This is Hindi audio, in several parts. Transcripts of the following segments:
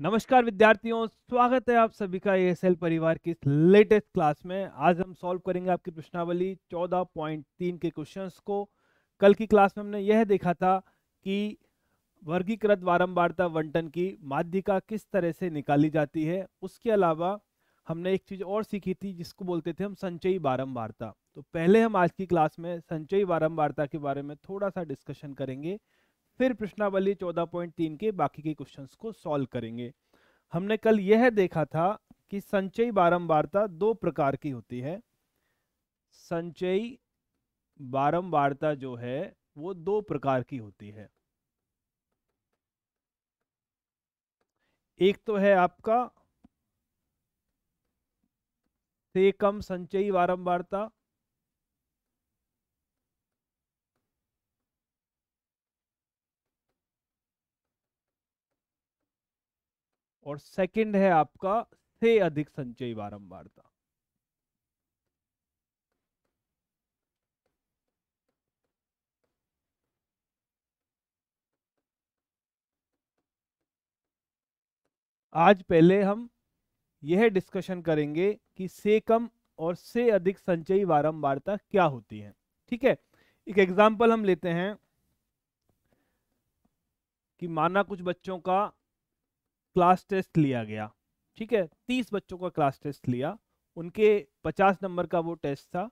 नमस्कार विद्यार्थियों स्वागत है आप सभी का एस परिवार की लेटेस्ट क्लास में आज हम सॉल्व करेंगे आपकी प्रश्नावली 14.3 के क्वेश्चंस को कल की क्लास में हमने यह देखा था कि वर्गीकृत वारंबारता वंटन की माध्यिका किस तरह से निकाली जाती है उसके अलावा हमने एक चीज़ और सीखी थी जिसको बोलते थे हम संचयी बारम्बारता तो पहले हम आज की क्लास में संचयी बारम्बारता के बारे में थोड़ा सा डिस्कशन करेंगे फिर प्रश्नावली 14.3 के बाकी के क्वेश्चंस को सॉल्व करेंगे हमने कल यह देखा था कि संचयी बारंबारता दो प्रकार की होती है संचयी बारंबारता जो है वो दो प्रकार की होती है एक तो है आपका से कम संचयी बारंबारता और सेकंड है आपका से अधिक संचयी बारंबारता आज पहले हम यह डिस्कशन करेंगे कि से कम और से अधिक संचयी बारंबारता क्या होती है ठीक है एक एग्जाम्पल हम लेते हैं कि माना कुछ बच्चों का क्लास टेस्ट लिया गया ठीक है तीस बच्चों का क्लास टेस्ट लिया उनके पचास नंबर का वो टेस्ट था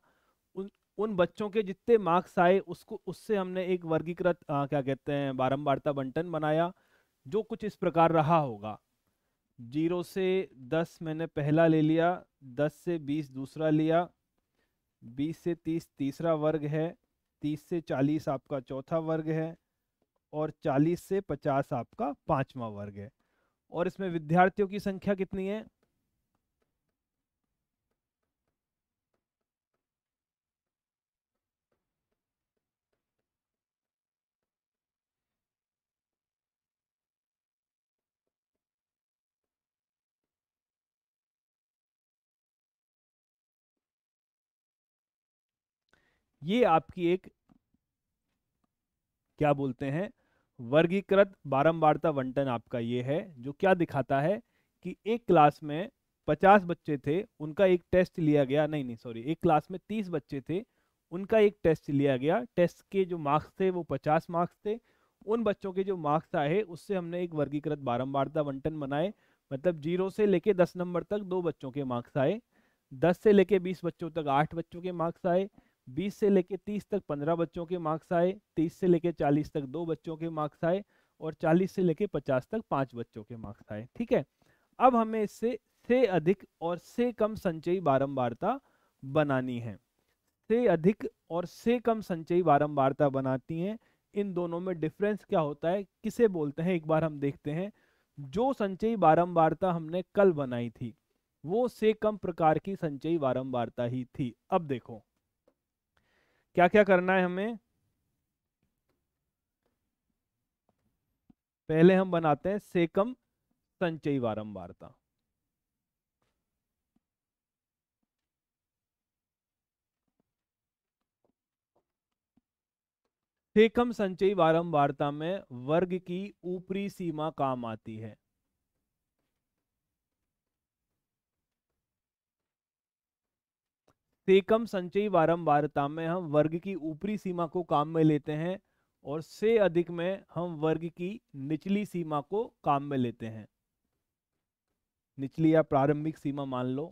उन उन बच्चों के जितने मार्क्स आए उसको उससे हमने एक वर्गीकृत क्या कहते हैं बारम्बारता बंटन बनाया जो कुछ इस प्रकार रहा होगा जीरो से दस मैंने पहला ले लिया दस से बीस दूसरा लिया बीस से तीस तीसरा वर्ग है तीस से चालीस आपका चौथा वर्ग है और चालीस से पचास आपका पाँचवा वर्ग है और इसमें विद्यार्थियों की संख्या कितनी है ये आपकी एक क्या बोलते हैं वर्गीकृत बारंबारता वंटन आपका ये है जो क्या दिखाता है कि एक क्लास में पचास बच्चे थे उनका एक टेस्ट लिया गया नहीं नहीं सॉरी एक क्लास में तीस बच्चे थे उनका एक टेस्ट लिया गया टेस्ट के जो मार्क्स थे वो पचास मार्क्स थे उन बच्चों के जो मार्क्स आए उससे हमने एक वर्गीकृत बारंबारता वंटन बनाए मतलब जीरो से लेके दस नंबर तक दो बच्चों के मार्क्स आए दस से लेके बीस बच्चों तक आठ बच्चों के मार्क्स आए बीस से लेकर तीस तक पंद्रह बच्चों के मार्क्स आए तीस से लेकर चालीस तक दो बच्चों के मार्क्स आए और चालीस से लेकर पचास तक पाँच बच्चों के मार्क्स आए ठीक है अब हमें इससे से अधिक और से कम संचयी बारंबारता बनानी है से अधिक और से कम संचयी बारंबारता बनाती हैं इन दोनों में डिफरेंस क्या होता है किसे बोलते हैं एक बार हम देखते हैं जो संचयी बारंबारता हमने कल बनाई थी वो से कम प्रकार की संचयी बारंबारता ही थी अब देखो क्या क्या करना है हमें पहले हम बनाते हैं सेकम संचयी वारंवारता सेकम संचयी वारंबारता में वर्ग की ऊपरी सीमा काम आती है सेकम संचयी वारंवारता में हम वर्ग की ऊपरी सीमा को काम में लेते हैं और से अधिक में हम वर्ग की निचली सीमा को काम में लेते हैं निचली या प्रारंभिक सीमा मान लो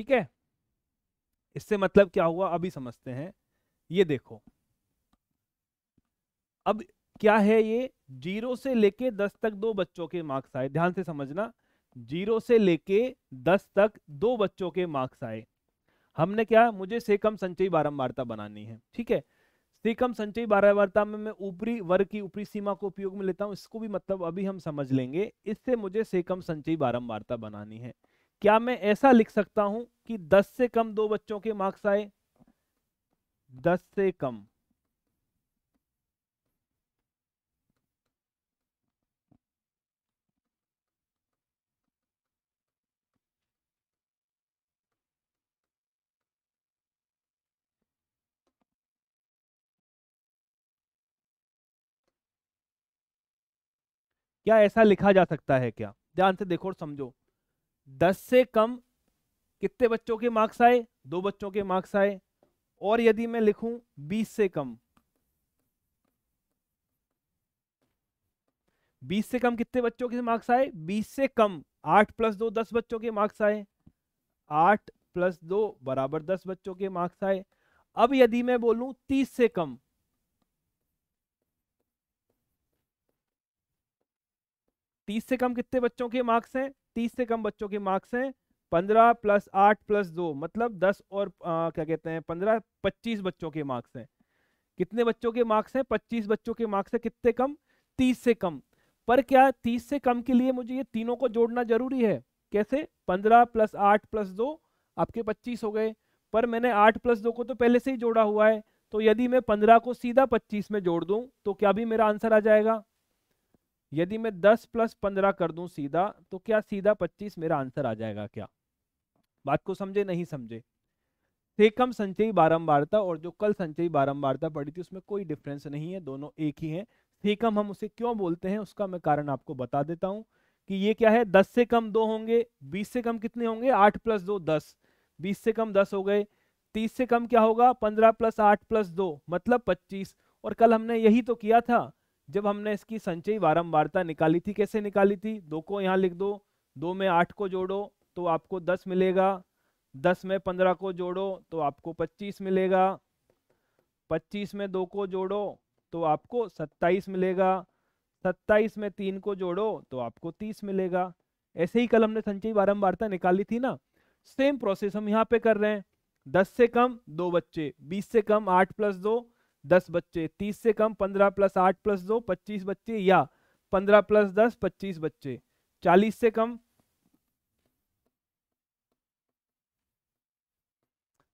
ठीक है इससे मतलब क्या हुआ अभी समझते हैं ये देखो अब क्या है ये जीरो से लेके दस तक दो बच्चों के मार्क्स आए ध्यान से समझना जीरो से लेके दस तक दो बच्चों के मार्क्स आए हमने क्या मुझे से कम संचयी बारंबारता बनानी है ठीक है से कम संचयी बारंबारता में मैं ऊपरी वर्ग की ऊपरी सीमा को उपयोग में लेता हूं इसको भी मतलब अभी हम समझ लेंगे इससे मुझे से कम संचयी बारंबारता बनानी है क्या मैं ऐसा लिख सकता हूं कि 10 से कम दो बच्चों के मार्क्स आए 10 से कम क्या ऐसा लिखा जा सकता है क्या ध्यान से देखो और समझो दस से कम कितने बच्चों के मार्क्स आए दो बच्चों के मार्क्स आए और यदि मैं लिखूं बीस से कम बीस से कम कितने बच्चों के मार्क्स आए बीस से कम आठ प्लस दो दस बच्चों के मार्क्स आए आठ प्लस दो बराबर दस बच्चों के मार्क्स आए अब यदि मैं बोलूं तीस से कम तीस से कम कितने बच्चों के मार्क्स हैं तीस से कम बच्चों के मार्क्स हैं पंद्रह प्लस आठ प्लस दो मतलब दस और आ, क्या कहते हैं पंद्रह पच्चीस बच्चों के मार्क्स हैं कितने बच्चों के मार्क्स हैं पच्चीस बच्चों के मार्क्स हैं कितने कम तीस से कम पर क्या तीस से कम के लिए मुझे ये तीनों को जोड़ना जरूरी है कैसे पंद्रह प्लस आठ प्लस दो आपके पच्चीस हो गए पर मैंने आठ प्लस दो को तो पहले से ही जोड़ा हुआ है तो यदि मैं पंद्रह को सीधा पच्चीस में जोड़ दूं तो क्या भी मेरा आंसर आ जाएगा यदि मैं 10 प्लस 15 कर दूं सीधा तो क्या सीधा 25 मेरा आंसर आ जाएगा क्या बात को समझे नहीं समझे कम संचयी बारंबारता और जो कल संचयी बारंबारता पड़ी थी उसमें कोई डिफरेंस नहीं है दोनों एक ही हैं कम हम उसे क्यों बोलते हैं उसका मैं कारण आपको बता देता हूं कि ये क्या है दस से कम दो होंगे बीस से कम कितने होंगे आठ प्लस दो दस बीस से कम दस हो गए तीस से कम क्या होगा पंद्रह प्लस आठ प्लस दो मतलब पच्चीस और कल हमने यही तो किया था जब हमने इसकी संचयी वारंबारता निकाली थी कैसे निकाली थी दो को यहाँ लिख दो दो में आठ को जोड़ो तो आपको दस मिलेगा दस में पंद्रह को जोड़ो तो आपको पच्चीस मिलेगा पच्चीस में दो को जोड़ो तो आपको सत्ताईस मिलेगा सत्ताईस में तीन को जोड़ो तो आपको तीस मिलेगा ऐसे ही कल हमने संचयी वारंबारता निकाली थी ना सेम प्रोसेस हम यहाँ पे कर रहे हैं दस से कम दो बच्चे बीस से कम आठ प्लस दो दस बच्चे तीस से कम पंद्रह प्लस आठ प्लस दो पच्चीस बच्चे या पंद्रह प्लस दस पच्चीस बच्चे चालीस से कम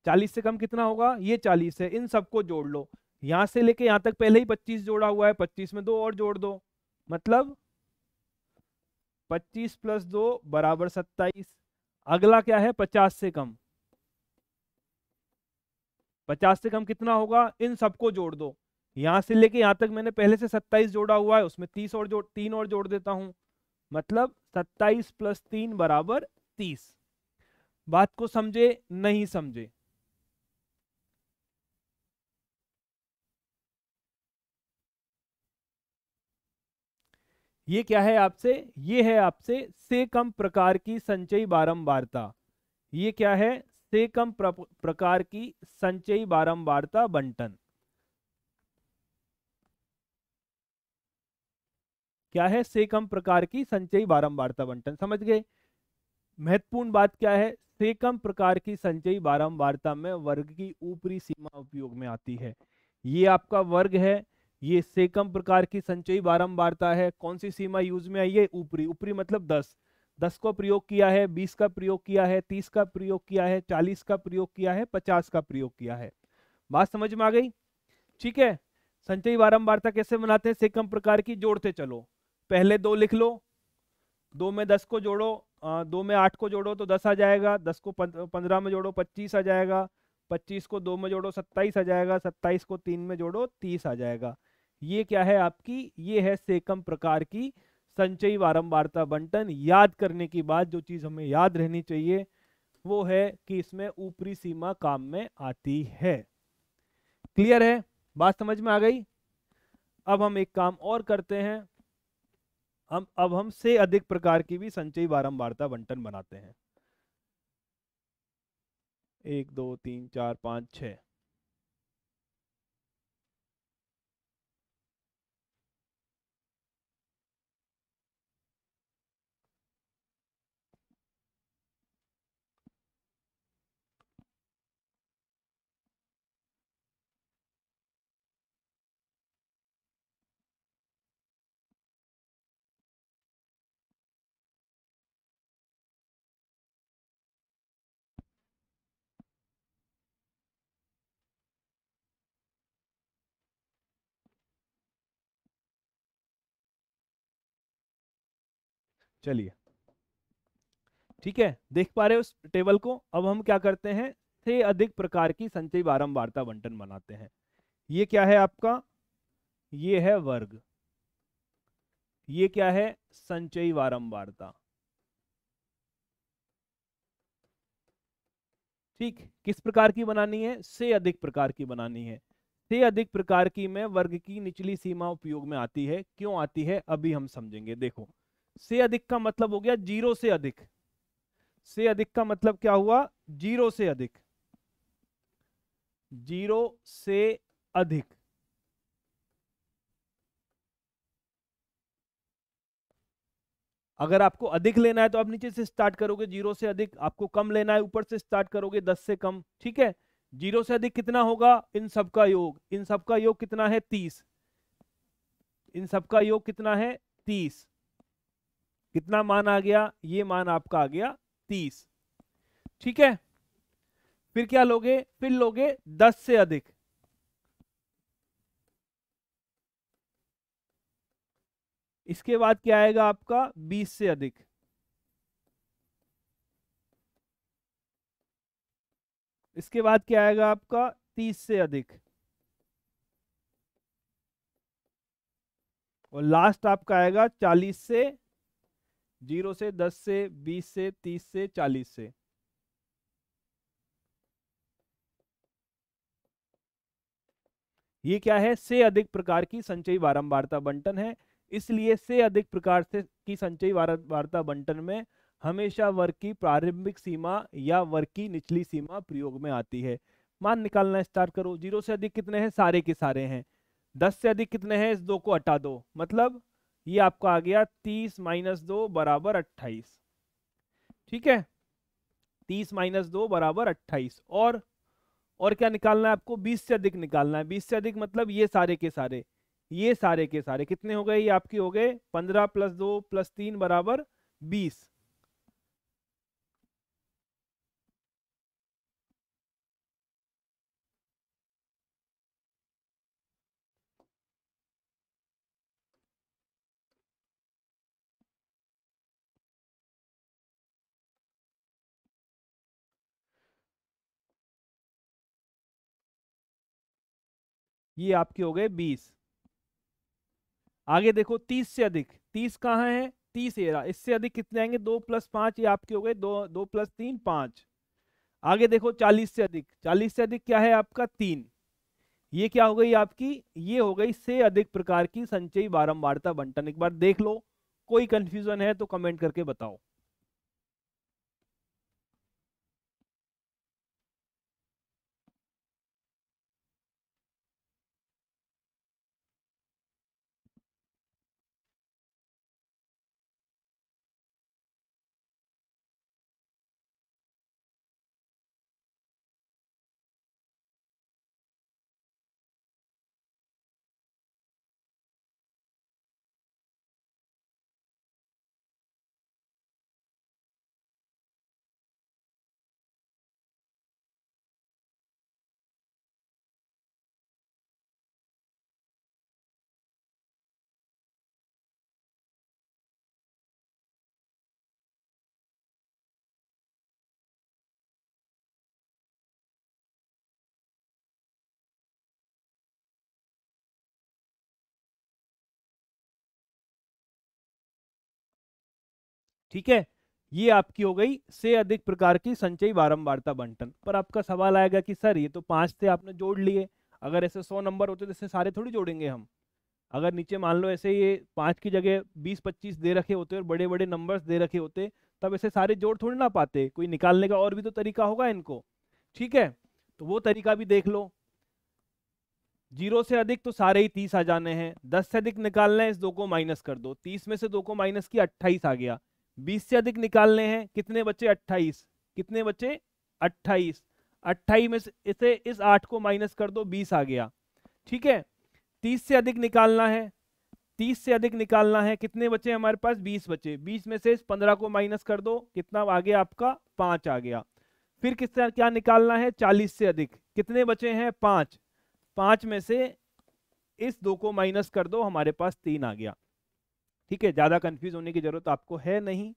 चालीस से कम कितना होगा ये चालीस है इन सबको जोड़ लो यहां से लेके यहां तक पहले ही पच्चीस जोड़ा हुआ है पच्चीस में दो और जोड़ दो मतलब पच्चीस प्लस दो बराबर सत्ताईस अगला क्या है पचास से कम पचास से कम कितना होगा इन सबको जोड़ दो यहाँ से लेके यहाँ तक मैंने पहले से सत्ताईस जोड़ा हुआ है उसमें तीस और जोड़ तीन और जोड़ देता हूँ मतलब सत्ताईस प्लस तीन बराबर तीस बात को समझे नहीं समझे ये क्या है आपसे ये है आपसे से कम प्रकार की संचयी बारंबारता ये क्या है से कम प्रकार की संचयी बारंबारता बंटन क्या है से कम प्रकार की संचयी बारंबारता बंटन समझ गए महत्वपूर्ण बात क्या है से कम प्रकार की संचयी बारंबारता में वर्ग की ऊपरी सीमा उपयोग में आती है ये आपका वर्ग है ये से कम प्रकार की संचयी बारंबारता है कौन सी सीमा यूज में आई है ऊपरी ऊपरी मतलब दस दस को प्रयोग किया है बीस का प्रयोग किया है तीस का प्रयोग किया है चालीस का प्रयोग किया है पचास का प्रयोग किया है बात समझ में आ गई ठीक है संचयी बारंबारता कैसे बनाते हैं सेकम प्रकार की जोड़ते चलो पहले दो लिख लो दो में दस को जोड़ो आ, दो में आठ को जोड़ो तो दस आ जाएगा दस को पंद्रह में जोड़ो पच्चीस आ जाएगा पच्चीस को दो में जोड़ो सत्ताईस आ जाएगा सत्ताईस को तीन में जोड़ो तीस आ जाएगा ये क्या है आपकी ये है सेकम प्रकार की संचयी वारंबारता बंटन याद करने की बात जो चीज़ हमें याद रहनी चाहिए वो है कि इसमें ऊपरी सीमा काम में आती है क्लियर है बात समझ में आ गई अब हम एक काम और करते हैं हम अब हम से अधिक प्रकार की भी संचयी वारंबारता बंटन बनाते हैं एक दो तीन चार पांच छह चलिए ठीक है देख पा रहे हो उस टेबल को अब हम क्या करते हैं से अधिक प्रकार की संचयी बारंबारता बंटन बनाते हैं ये क्या है आपका ये है वर्ग ये क्या है संचयी बारंबारता ठीक किस प्रकार की बनानी है से अधिक प्रकार की बनानी है से अधिक प्रकार की में वर्ग की निचली सीमा उपयोग में आती है क्यों आती है अभी हम समझेंगे देखो से अधिक का मतलब हो गया जीरो से अधिक से अधिक का मतलब क्या हुआ जीरो से अधिक जीरो से अधिक अगर आपको अधिक लेना है तो आप नीचे से स्टार्ट करोगे जीरो से अधिक आपको कम लेना है ऊपर से स्टार्ट करोगे दस से कम ठीक है जीरो से अधिक कितना होगा इन सब का योग इन सब का योग कितना है तीस इन सब का योग कितना है तीस कितना मान आ गया ये मान आपका आ गया तीस ठीक है फिर क्या लोगे फिर लोगे दस से अधिक इसके बाद क्या आएगा आपका बीस से अधिक इसके बाद क्या आएगा आपका तीस से अधिक और लास्ट आपका आएगा चालीस से जीरो से दस से बीस से तीस से चालीस से ये क्या है से अधिक प्रकार की संचयी वारंवारता बंटन है इसलिए से अधिक प्रकार से की संचयी वार्ता बंटन में हमेशा वर्ग की प्रारंभिक सीमा या वर्ग की निचली सीमा प्रयोग में आती है मान निकालना स्टार्ट करो जीरो से अधिक कितने हैं सारे के सारे हैं दस से अधिक कितने हैं इस दो को हटा दो मतलब ये आपका आ गया तीस माइनस दो बराबर अट्ठाईस ठीक है तीस माइनस दो बराबर अट्ठाईस और और क्या निकालना है आपको बीस से अधिक निकालना है बीस से अधिक मतलब ये सारे के सारे ये सारे के सारे कितने हो गए ये आपके हो गए पंद्रह प्लस दो प्लस तीन बराबर बीस ये आपके हो गए बीस आगे देखो तीस से अधिक तीस कहाँ है तीस एरा इससे अधिक कितने आएंगे दो प्लस पांच ये आपके हो गए दो दो प्लस तीन पांच आगे देखो चालीस से अधिक चालीस से अधिक क्या है आपका तीन ये क्या हो गई आपकी ये हो गई से अधिक प्रकार की संचयी बारंबारता बंटन एक बार देख लो कोई कंफ्यूजन है तो कमेंट करके बताओ ठीक है ये आपकी हो गई से अधिक प्रकार की संचयी बारंबारता बंटन पर आपका सवाल आएगा कि सर ये तो पांच थे आपने जोड़ लिए अगर ऐसे सौ नंबर होते तो ऐसे सारे थोड़ी जोड़ेंगे हम अगर नीचे मान लो ऐसे ये पांच की जगह बीस पच्चीस दे रखे होते और बड़े बड़े नंबर्स दे रखे होते तब ऐसे सारे जोड़ थोड़ी ना पाते कोई निकालने का और भी तो तरीका होगा इनको ठीक है तो वो तरीका भी देख लो जीरो से अधिक तो सारे ही तीस आ जाने हैं दस से अधिक निकालना है इस दो को माइनस कर दो तीस में से दो को माइनस किया अट्ठाईस आ गया बीस से अधिक निकालने हैं कितने बच्चे अट्ठाईस कितने बच्चे अट्ठाईस अट्ठाईस में इसे इस आठ को माइनस कर दो बीस आ गया ठीक है तीस से अधिक निकालना है तीस से अधिक निकालना है कितने बच्चे हमारे पास बीस बच्चे बीस में से इस पंद्रह को माइनस कर दो कितना आ गया आपका पांच आ गया फिर तरह क्या निकालना है चालीस से अधिक कितने बचे हैं पांच पांच में से इस दो को माइनस कर दो हमारे पास तीन आ गया ठीक है ज़्यादा कंफ्यूज होने की ज़रूरत आपको है नहीं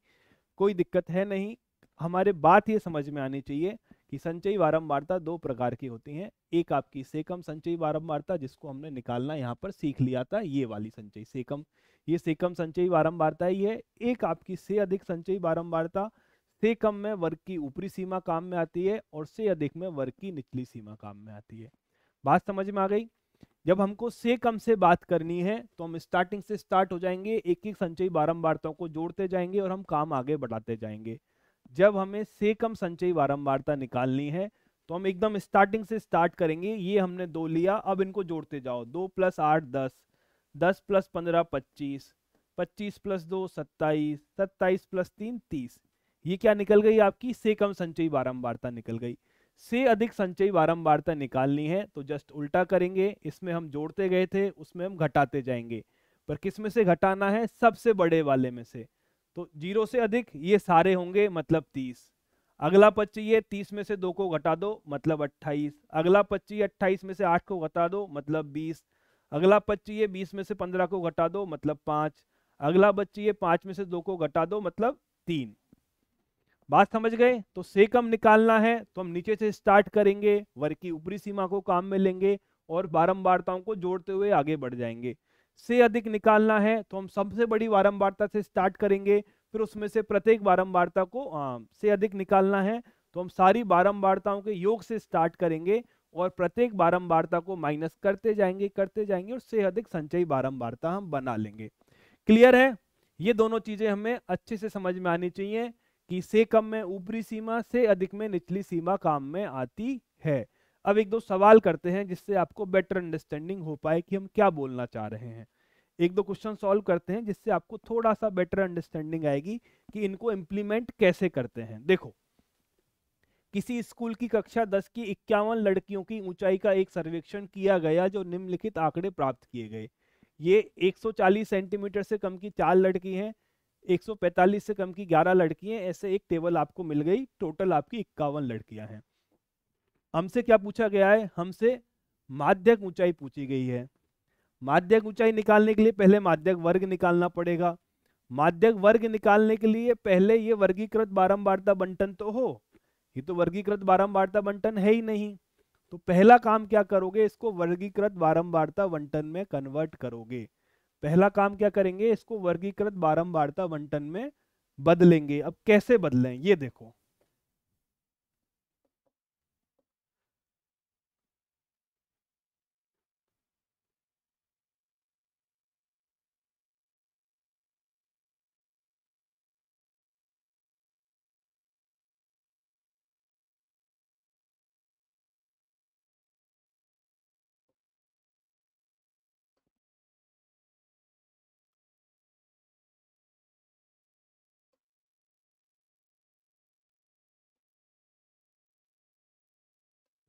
कोई दिक्कत है नहीं हमारे बात ये समझ में आनी चाहिए कि संचयी वारंबारता दो प्रकार की होती हैं एक आपकी सेकम संचयी वारंबारता जिसको हमने निकालना यहाँ पर सीख लिया था ये वाली संचयी सेकम ये सेकम संचयी वारंवारता ही है एक आपकी से अधिक संचयी वारंबारता से कम में वर्ग की ऊपरी सीमा काम में आती है और से अधिक में वर्ग की निचली सीमा काम में आती है बात समझ में आ गई जब हमको से कम से बात करनी है तो हम स्टार्टिंग से स्टार्ट हो जाएंगे एक एक संचयी बारंबारताओं को जोड़ते जाएंगे और हम काम आगे बढ़ाते जाएंगे जब हमें से कम संचयी बारंबारता निकालनी है तो हम एकदम स्टार्टिंग से स्टार्ट करेंगे ये हमने दो लिया अब इनको जोड़ते जाओ दो प्लस आठ दस दस प्लस पंद्रह पच्चीस पच्चीस प्लस दो सत्ताईस सत्ताईस प्लस तीन तीस ये क्या निकल गई आपकी से कम संचयी बारंबारता निकल गई से अधिक संचयी वारंबारता निकालनी है तो जस्ट उल्टा करेंगे इसमें हम जोड़ते गए थे उसमें हम घटाते जाएंगे पर किस में से घटाना है सबसे बड़े वाले में से तो जीरो से अधिक ये सारे होंगे मतलब तीस अगला पच्चीस है तीस में से दो को घटा दो मतलब अट्ठाईस अगला पच्चीस अट्ठाईस में से आठ को घटा दो मतलब बीस अगला पच्चीस ये बीस में से पंद्रह को घटा दो मतलब पाँच अगला बच्ची ये पाँच में से दो को घटा दो मतलब तीन बात समझ गए तो सेकम निकालना है तो हम नीचे से स्टार्ट करेंगे वर्ग की ऊपरी सीमा को काम में लेंगे और बारंबारताओं को जोड़ते हुए आगे बढ़ जाएंगे से अधिक निकालना है तो हम सबसे बड़ी बारंबारता से स्टार्ट करेंगे फिर उसमें से प्रत्येक बारंबारता को आ, से अधिक निकालना है तो हम सारी बारंबारताओं के योग से स्टार्ट करेंगे और प्रत्येक बारंबारता को माइनस करते जाएंगे करते जाएंगे और से अधिक संचयी बारंबारता हम बना लेंगे क्लियर है ये दोनों चीजें हमें अच्छे से समझ में आनी चाहिए कि से कम में ऊपरी सीमा से अधिक में निचली सीमा काम में आती है अब एक दो सवाल करते हैं जिससे आपको बेटर अंडरस्टैंडिंग हो पाए कि हम क्या बोलना चाह रहे हैं एक दो क्वेश्चन सॉल्व करते हैं जिससे आपको थोड़ा सा बेटर अंडरस्टैंडिंग आएगी कि इनको इम्प्लीमेंट कैसे करते हैं देखो किसी स्कूल की कक्षा 10 की इक्यावन लड़कियों की ऊंचाई का एक सर्वेक्षण किया गया जो निम्नलिखित आंकड़े प्राप्त किए गए ये 140 सेंटीमीटर से कम की चार लड़की हैं 145 से कम की 11 लड़कियां ऐसे एक टेबल आपको मिल गई टोटल आपकी इक्यावन लड़कियां हैं हमसे क्या पूछा गया है हमसे माध्यक ऊंचाई पूछी गई है माध्यक ऊंचाई निकालने के लिए पहले माध्यक वर्ग निकालना पड़ेगा माध्यक वर्ग निकालने के लिए पहले ये वर्गीकृत बारंबारता बंटन तो हो ये तो वर्गीकृत बारंबारता बंटन है ही नहीं तो पहला काम क्या करोगे इसको वर्गीकृत बारंबारता बंटन में कन्वर्ट करोगे पहला काम क्या करेंगे इसको वर्गीकृत बारंबारता बंटन में बदलेंगे अब कैसे बदलें ये देखो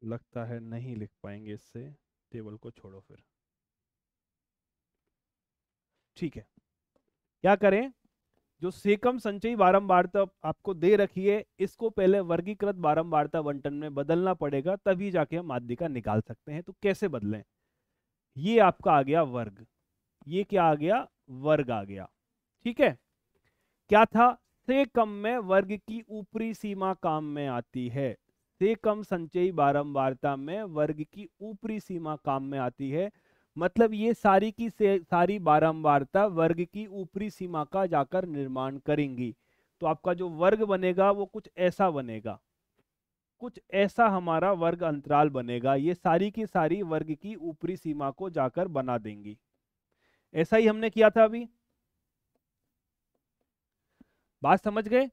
लगता है नहीं लिख पाएंगे इससे टेबल को छोड़ो फिर ठीक है क्या करें जो सेकम संचयी बारंबारता आपको दे रखी है इसको पहले वर्गीकृत बारंबारता बंटन में बदलना पड़ेगा तभी जाके हम माध्यिका निकाल सकते हैं तो कैसे बदलें ये आपका आ गया वर्ग ये क्या आ गया वर्ग आ गया ठीक है क्या था से कम में वर्ग की ऊपरी सीमा काम में आती है से कम संचयी बारंबारता में वर्ग की ऊपरी सीमा काम में आती है मतलब ये सारी की से सारी बारंबारता वर्ग की ऊपरी सीमा का जाकर निर्माण करेंगी तो आपका जो वर्ग बनेगा वो कुछ ऐसा बनेगा कुछ ऐसा हमारा वर्ग अंतराल बनेगा ये सारी की सारी वर्ग की ऊपरी सीमा को जाकर बना देंगी ऐसा ही हमने किया था अभी बात समझ गए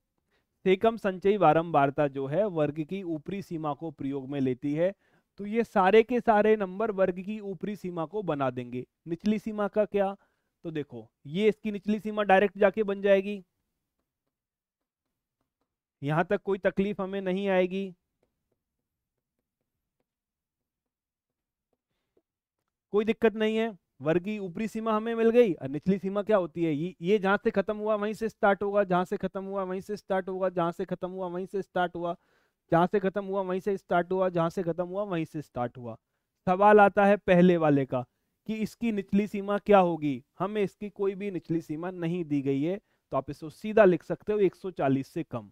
एकम संचयी वारंबारता जो है वर्ग की ऊपरी सीमा को प्रयोग में लेती है तो ये सारे के सारे नंबर वर्ग की ऊपरी सीमा को बना देंगे निचली सीमा का क्या तो देखो ये इसकी निचली सीमा डायरेक्ट जाके बन जाएगी यहां तक कोई तकलीफ हमें नहीं आएगी कोई दिक्कत नहीं है वर्ग की ऊपरी सीमा हमें मिल गई और निचली सीमा क्या होती है ये ये जहाँ से खत्म हुआ वहीं से स्टार्ट होगा जहाँ से खत्म हुआ वहीं से स्टार्ट होगा जहाँ से खत्म हुआ वहीं से स्टार्ट हुआ जहाँ से खत्म हुआ वहीं से स्टार्ट हुआ जहाँ से खत्म हुआ वहीं से स्टार्ट हुआ सवाल आता है पहले वाले का कि इसकी निचली सीमा क्या होगी हमें इसकी कोई भी निचली सीमा नहीं दी गई है तो आप इसको सीधा लिख सकते हो 140 से कम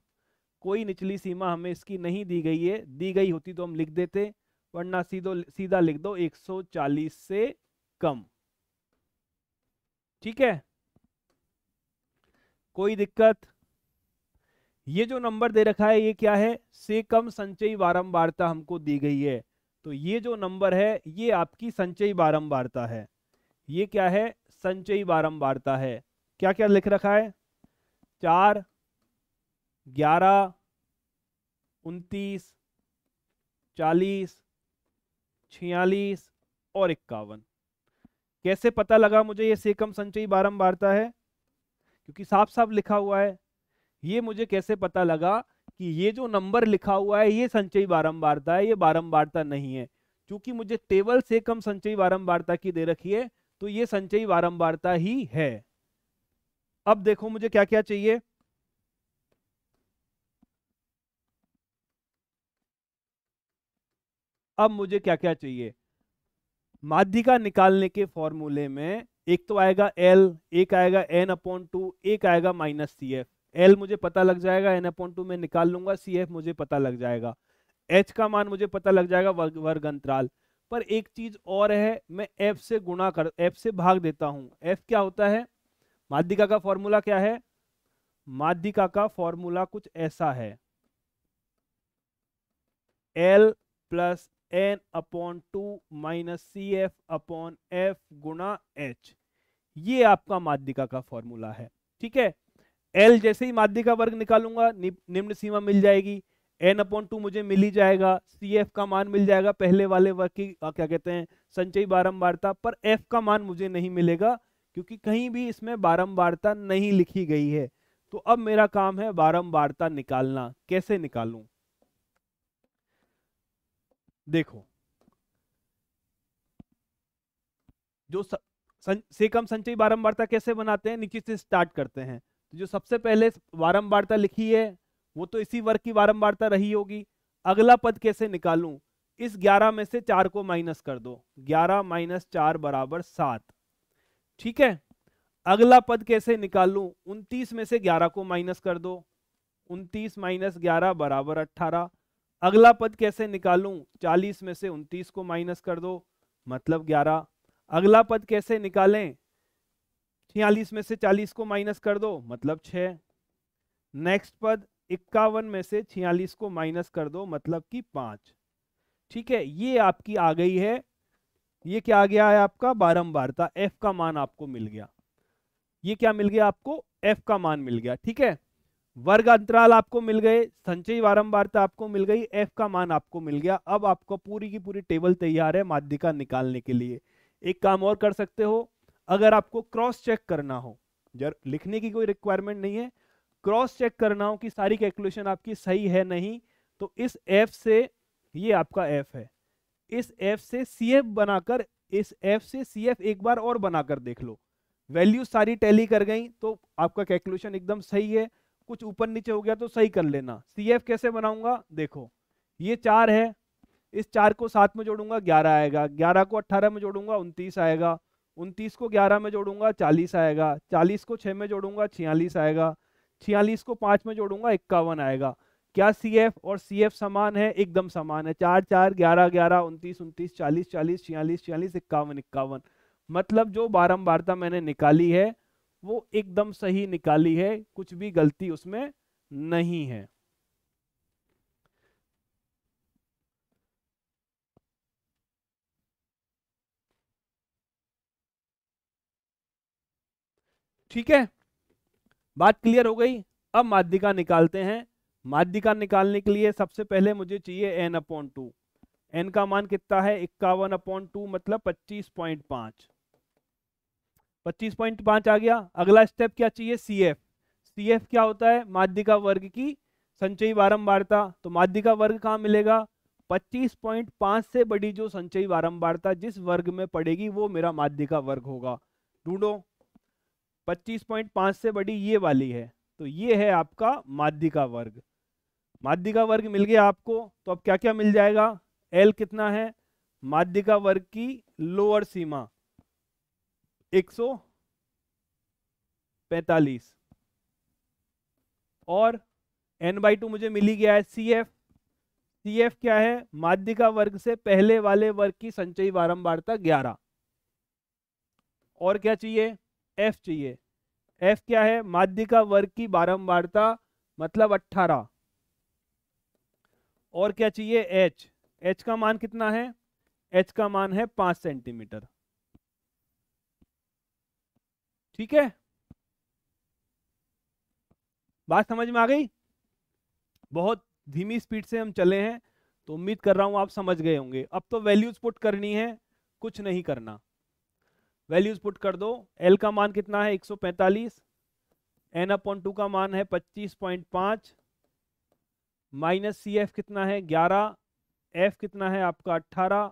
कोई निचली सीमा हमें इसकी नहीं दी गई है दी गई होती तो हम लिख देते वरना सीधो सीधा लिख दो 140 से कम ठीक है कोई दिक्कत ये जो नंबर दे रखा है ये क्या है से कम संचयी बारंबारता हमको दी गई है तो ये जो नंबर है ये आपकी संचयी बारंबारता है ये क्या है संचयी बारंबारता है क्या क्या लिख रखा है चार ग्यारह उनतीस चालीस छियालीस और इक्यावन कैसे पता लगा मुझे ये सेकम संचयी बारंबारता है क्योंकि साफ साफ लिखा हुआ है ये मुझे कैसे पता लगा कि ये जो नंबर लिखा हुआ है ये संचयी बारंबारता है ये बारंबारता नहीं है क्योंकि मुझे टेबल से कम संचयी बारंबारता की दे रखी है तो ये संचयी बारंबारता ही है अब देखो मुझे क्या क्या चाहिए अब मुझे क्या क्या चाहिए माध्यिका निकालने के फॉर्मूले में एक तो आएगा एल एक आएगा एन अपॉन टू एक आएगा माइनस सी एफ एल मुझे पता लग जाएगा एन अपॉन टू में निकाल लूंगा सी एफ मुझे पता लग जाएगा एच का मान मुझे पता लग जाएगा वर्ग वर्ग अंतराल पर एक चीज और है मैं एफ से गुणा कर एफ से भाग देता हूं एफ क्या होता है माध्यिका का फॉर्मूला क्या है माध्यिका का फॉर्मूला कुछ ऐसा है L plus N upon two minus C F upon F गुना एच ये आपका माध्यिका का फॉर्मूला है ठीक है एल जैसे ही माध्यिका वर्ग निकालूंगा नि, निम्न सीमा मिल जाएगी एन अपॉन टू मुझे मिल ही जाएगा सी एफ का मान मिल जाएगा पहले वाले वर्ग की आ, क्या कहते हैं संचयी बारंबारता पर एफ का मान मुझे नहीं मिलेगा क्योंकि कहीं भी इसमें बारंबारता नहीं लिखी गई है तो अब मेरा काम है बारंबारता निकालना कैसे निकालूं देखो जो सं, से कम संचयी बारंबारता कैसे बनाते हैं नीचे से स्टार्ट करते हैं तो जो सबसे पहले बारंबारता लिखी है वो तो इसी वर्ग की बारंबारता रही होगी अगला पद कैसे निकालूं इस 11 में से चार को माइनस कर दो 11 माइनस चार बराबर सात ठीक है अगला पद कैसे निकालूं 29 में से 11 को माइनस कर दो 29 माइनस ग्यारह बराबर अट्ठारह अगला पद कैसे निकालूं 40 में से 29 को माइनस कर दो मतलब 11 अगला पद कैसे निकालें छियालीस में से 40 को माइनस कर दो मतलब 6 नेक्स्ट पद इक्यावन में से छियालीस को माइनस कर दो मतलब कि पांच ठीक है ये आपकी आ गई है ये क्या आ गया है आपका बारंबारता एफ का मान आपको मिल गया ये क्या मिल गया आपको एफ का मान मिल गया ठीक है वर्ग अंतराल आपको मिल गए संचयी वारंबारता आपको मिल गई एफ का मान आपको मिल गया अब आपको पूरी की पूरी टेबल तैयार है माध्यिका निकालने के लिए एक काम और कर सकते हो अगर आपको क्रॉस चेक करना हो जर लिखने की कोई रिक्वायरमेंट नहीं है क्रॉस चेक करना हो कि सारी कैलकुलेशन आपकी सही है नहीं तो इस एफ से ये आपका एफ है इस एफ से सी एफ बनाकर इस एफ से सी एफ एक बार और बनाकर देख लो वैल्यू सारी टैली कर गई तो आपका कैलकुलेशन एकदम सही है कुछ ऊपर नीचे हो गया तो सही कर लेना सी एफ कैसे बनाऊंगा देखो ये चार है इस चार को सात में जोड़ूंगा ग्यारह आएगा ग्यारह को अट्ठारह में जोड़ूंगा उनतीस आएगा उनतीस को ग्यारह में जोड़ूंगा चालीस आएगा चालीस को छः में जोड़ूंगा छियालीस आएगा छियालीस को पाँच में जोड़ूंगा इक्यावन आएगा क्या सी एफ और सी एफ समान है एकदम समान है चार चार ग्यारह ग्यारह उनतीस उनतीस चालीस चालीस छियालीस छियालीस इक्यावन इक्यावन मतलब जो बारम्बारता मैंने निकाली है वो एकदम सही निकाली है कुछ भी गलती उसमें नहीं है ठीक है बात क्लियर हो गई अब माध्यिका निकालते हैं माध्यिका निकालने के लिए सबसे पहले मुझे चाहिए एन अपॉन टू एन का मान कितना है इक्यावन अपॉन टू मतलब पच्चीस पॉइंट पांच पच्चीस पॉइंट पांच आ गया अगला स्टेप क्या चाहिए सी एफ सी एफ क्या होता है माध्यिका वर्ग की संचयी बारंबारता तो माध्यिका वर्ग कहाँ मिलेगा 25.5 से बड़ी जो संचयी बारंबारता जिस वर्ग में पड़ेगी वो मेरा माध्यिका वर्ग होगा ढूंढो 25.5 से बड़ी ये वाली है तो ये है आपका माध्यिका वर्ग माध्यिका वर्ग मिल गया आपको तो अब क्या क्या मिल जाएगा एल कितना है माध्यिका वर्ग की लोअर सीमा 145 सौ पैतालीस और एन बाई टू मुझे मिली गया है सी एफ सी एफ क्या है माध्यिका वर्ग से पहले वाले वर्ग की संचयी बारंबारता ग्यारह और क्या चाहिए एफ चाहिए एफ क्या है माध्यिका वर्ग की बारंबारता मतलब अट्ठारह और क्या चाहिए एच एच का मान कितना है एच का मान है पांच सेंटीमीटर ठीक है बात समझ में आ गई बहुत धीमी स्पीड से हम चले हैं तो उम्मीद कर रहा हूं आप समझ गए होंगे अब तो वैल्यूज पुट करनी है कुछ नहीं करना वैल्यूज पुट कर दो एल का मान कितना है 145 एन अपॉन टू का मान है 25.5 माइनस सी एफ कितना है 11 एफ कितना है आपका 18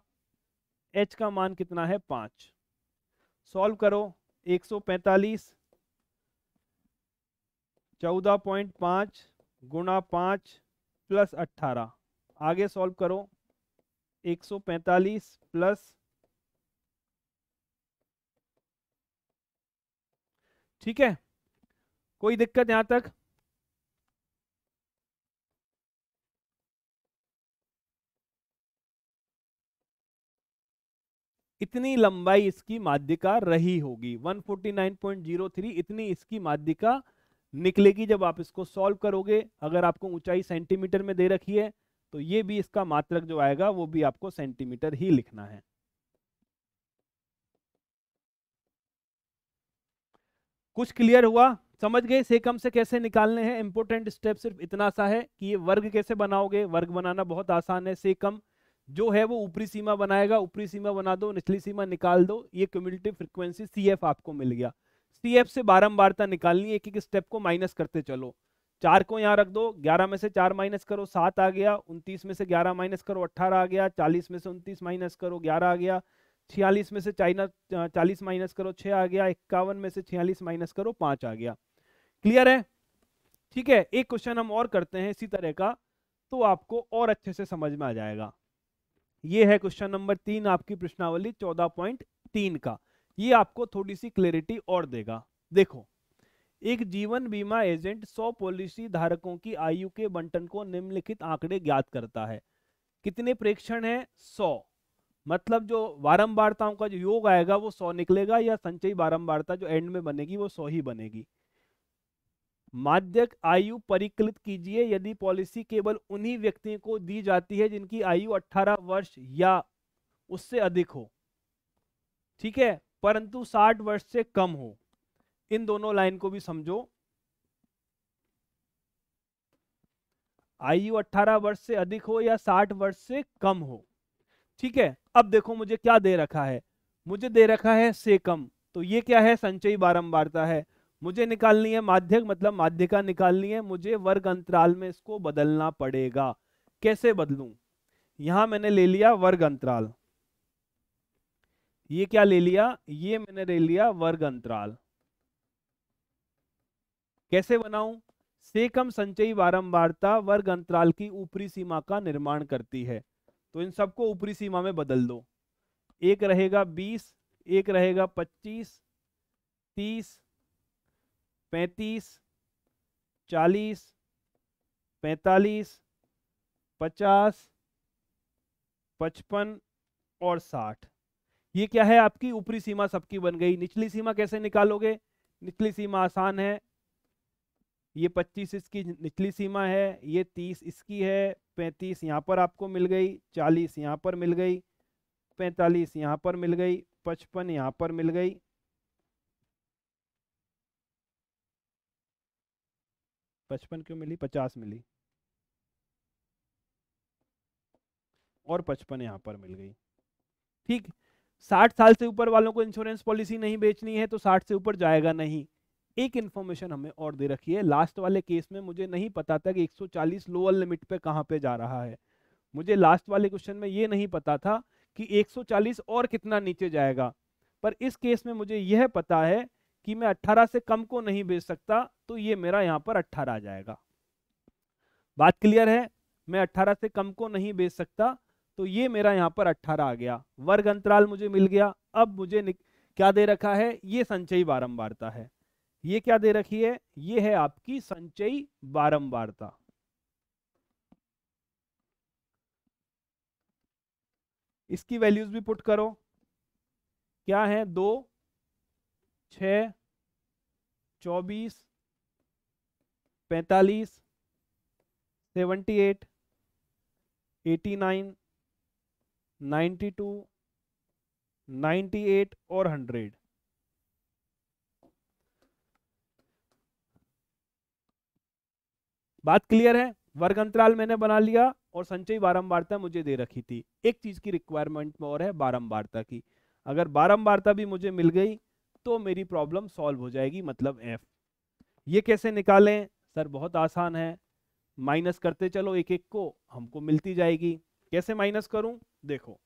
एच का मान कितना है 5 सॉल्व करो एक सौ पैंतालीस चौदह पॉइंट पांच गुना पांच प्लस अट्ठारह आगे सॉल्व करो एक सौ पैंतालीस प्लस ठीक है कोई दिक्कत यहां तक इतनी लंबाई इसकी माध्यिका रही होगी 149.03 इतनी इसकी माध्यिका निकलेगी जब आप इसको सॉल्व करोगे अगर आपको ऊंचाई सेंटीमीटर में दे रखी है तो ये भी इसका मात्रक जो आएगा वो भी आपको सेंटीमीटर ही लिखना है कुछ क्लियर हुआ समझ गए से कम से कैसे निकालने हैं इंपोर्टेंट स्टेप सिर्फ इतना सा है कि ये वर्ग कैसे बनाओगे वर्ग बनाना बहुत आसान है से कम जो है वो ऊपरी सीमा बनाएगा ऊपरी सीमा बना दो निचली सीमा निकाल दो ये क्यूमिलिटी फ्रिक्वेंसी सी एफ आपको मिल गया सी एफ से बारम्बारता निकालनी एक एक स्टेप को माइनस करते चलो चार को यहाँ रख दो ग्यारह में से चार माइनस करो सात आ गया उनतीस में से ग्यारह माइनस करो अट्ठारह आ गया चालीस में से उनतीस माइनस करो ग्यारह आ गया छियालीस में से चाइना चालीस माइनस करो छः आ गया इक्यावन में से छियालीस माइनस करो पाँच आ गया क्लियर है ठीक है एक क्वेश्चन हम और करते हैं इसी तरह का तो आपको और अच्छे से समझ में आ जाएगा ये है क्वेश्चन नंबर तीन आपकी प्रश्नावली चौदह पॉइंट तीन का ये आपको थोड़ी सी क्लैरिटी और देगा देखो एक जीवन बीमा एजेंट 100 पॉलिसी धारकों की आयु के बंटन को निम्नलिखित आंकड़े ज्ञात करता है कितने प्रेक्षण है 100 मतलब जो बारंबारताओं का जो योग आएगा वो 100 निकलेगा या संचयी बारंबारता जो एंड में बनेगी वो 100 ही बनेगी माध्यक आयु परिकलित कीजिए यदि पॉलिसी केवल उन्हीं व्यक्तियों को दी जाती है जिनकी आयु 18 वर्ष या उससे अधिक हो ठीक है परंतु 60 वर्ष से कम हो इन दोनों लाइन को भी समझो आयु 18 वर्ष से अधिक हो या 60 वर्ष से कम हो ठीक है अब देखो मुझे क्या दे रखा है मुझे दे रखा है से कम तो ये क्या है संचयी बारंबारता है मुझे निकालनी है माध्यक मतलब माध्यिका निकालनी है मुझे वर्ग अंतराल में इसको बदलना पड़ेगा कैसे बदलू यहां मैंने ले लिया वर्ग अंतराल ये क्या ले लिया ये मैंने ले लिया वर्ग अंतराल कैसे बनाऊं से कम संचयी बारंबारता वर्ग अंतराल की ऊपरी सीमा का निर्माण करती है तो इन सबको ऊपरी सीमा में बदल दो एक रहेगा बीस एक रहेगा पच्चीस तीस पैंतीस चालीस पैंतालीस पचास पचपन और साठ ये क्या है आपकी ऊपरी सीमा सबकी बन गई निचली सीमा कैसे निकालोगे निचली सीमा आसान है ये पच्चीस इसकी निचली सीमा है ये तीस इसकी है पैंतीस यहाँ पर आपको मिल गई चालीस यहाँ पर मिल गई पैंतालीस यहाँ पर मिल गई पचपन यहाँ पर मिल गई पचपन क्यों मिली पचास मिली और पचपन यहाँ पर मिल गई ठीक साठ साल से ऊपर वालों को इंश्योरेंस पॉलिसी नहीं बेचनी है तो साठ से ऊपर जाएगा नहीं एक इंफॉर्मेशन हमें और दे रखी है लास्ट वाले केस में मुझे नहीं पता था कि 140 लोअर लिमिट पे कहां पे जा रहा है मुझे लास्ट वाले क्वेश्चन में ये नहीं पता था कि 140 और कितना नीचे जाएगा पर इस केस में मुझे यह पता है कि मैं 18 से कम को नहीं बेच सकता तो ये मेरा यहां पर 18 आ जाएगा बात क्लियर है मैं 18 से कम को नहीं बेच सकता तो ये मेरा यहां पर 18 आ गया वर्ग अंतराल मुझे मिल गया अब मुझे क्या दे रखा है ये संचयी बारंबारता है ये क्या दे रखी है ये है आपकी संचयी बारंबारता इसकी वैल्यूज भी पुट करो क्या है दो छ चौबीस पैंतालीस seventy eight eighty nine ninety two ninety eight और हंड्रेड बात क्लियर है वर्ग अंतराल मैंने बना लिया और संचयी बारंबारता मुझे दे रखी थी एक चीज की रिक्वायरमेंट में और है बारंबारता की अगर बारंबारता भी मुझे मिल गई तो मेरी प्रॉब्लम सॉल्व हो जाएगी मतलब एफ ये कैसे निकालें सर बहुत आसान है माइनस करते चलो एक एक को हमको मिलती जाएगी कैसे माइनस करूं देखो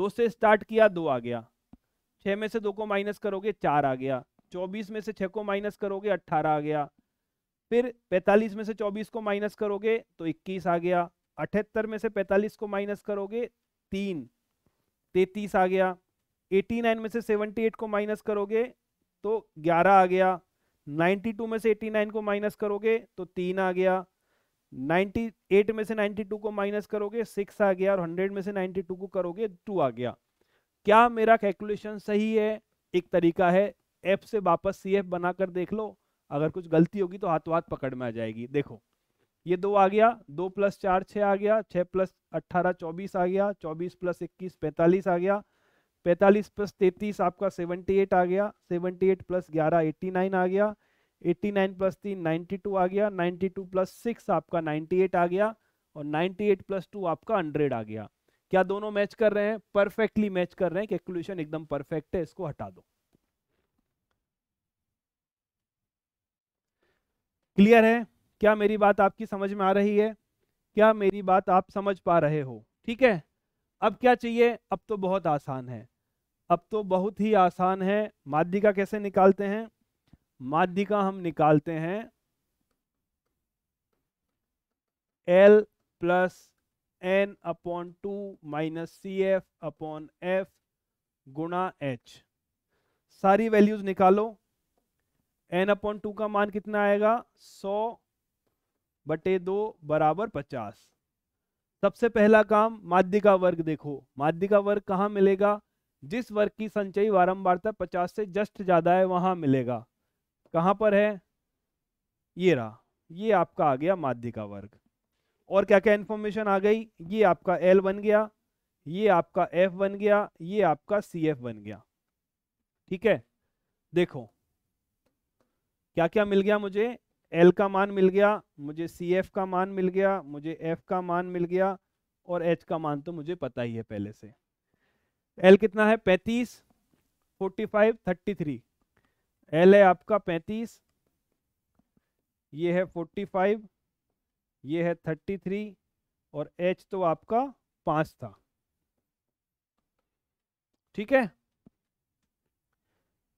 दो से स्टार्ट किया दो आ गया छह में से दो को माइनस करोगे चार आ गया चौबीस में से छह को माइनस करोगे अट्ठारह आ गया फिर पैंतालीस में से चौबीस को माइनस करोगे तो इक्कीस आ गया अठहत्तर में से पैंतालीस को माइनस करोगे तीन तैतीस आ गया 89 में से 78 को माइनस करोगे तो 11 आ गया 92 में से 89 को माइनस करोगे तो 3 आ गया 98 में से 92 को माइनस करोगे 6 आ गया और 100 में से 92 को करोगे 2 आ गया क्या मेरा कैलकुलेशन सही है एक तरीका है एफ से वापस सी एफ बनाकर देख लो अगर कुछ गलती होगी तो हाथों हाथ पकड़ में आ जाएगी देखो ये दो आ गया दो प्लस चार छः आ गया छः प्लस अट्ठारह चौबीस आ गया चौबीस प्लस इक्कीस पैंतालीस आ गया पैंतालीस प्लस तैतीस आपका सेवेंटी एट आ गया सेवनटी एट प्लस ग्यारह एट्टी नाइन आ गया एट्टी नाइन प्लस तीन नाइन्टी टू आ गया नाइन्टी टू प्लस सिक्स आपका नाइन्टी एट आ गया और नाइन्टी एट प्लस टू आपका हंड्रेड आ गया क्या दोनों मैच कर रहे हैं परफेक्टली मैच कर रहे हैं कैलकुलेशन एकदम परफेक्ट है इसको हटा दो क्लियर है क्या मेरी बात आपकी समझ में आ रही है क्या मेरी बात आप समझ पा रहे हो ठीक है अब क्या चाहिए अब तो बहुत आसान है अब तो बहुत ही आसान है माध्यिका कैसे निकालते हैं माध्यिका हम निकालते हैं L plus N upon two minus C F upon F गुणा एच सारी वैल्यूज निकालो एन अपॉन टू का मान कितना आएगा सौ बटे दो बराबर पचास सबसे पहला काम माध्यिका वर्ग देखो माध्यिका वर्ग कहाँ मिलेगा जिस वर्ग की संचयी वारंबारता पचास से जस्ट ज़्यादा है वहां मिलेगा कहाँ पर है ये रहा ये आपका आ गया माध्यिका वर्ग और क्या क्या इन्फॉर्मेशन आ गई ये आपका एल बन गया ये आपका एफ बन गया ये आपका सी एफ बन गया ठीक है देखो क्या क्या मिल गया मुझे एल का मान मिल गया मुझे सी एफ का मान मिल गया मुझे एफ का मान मिल गया और एच का मान तो मुझे पता ही है पहले से एल कितना है पैंतीस forty five thirty three L है आपका पैंतीस ये है फोर्टी फाइव ये है थर्टी थ्री और एच तो आपका पांच था ठीक है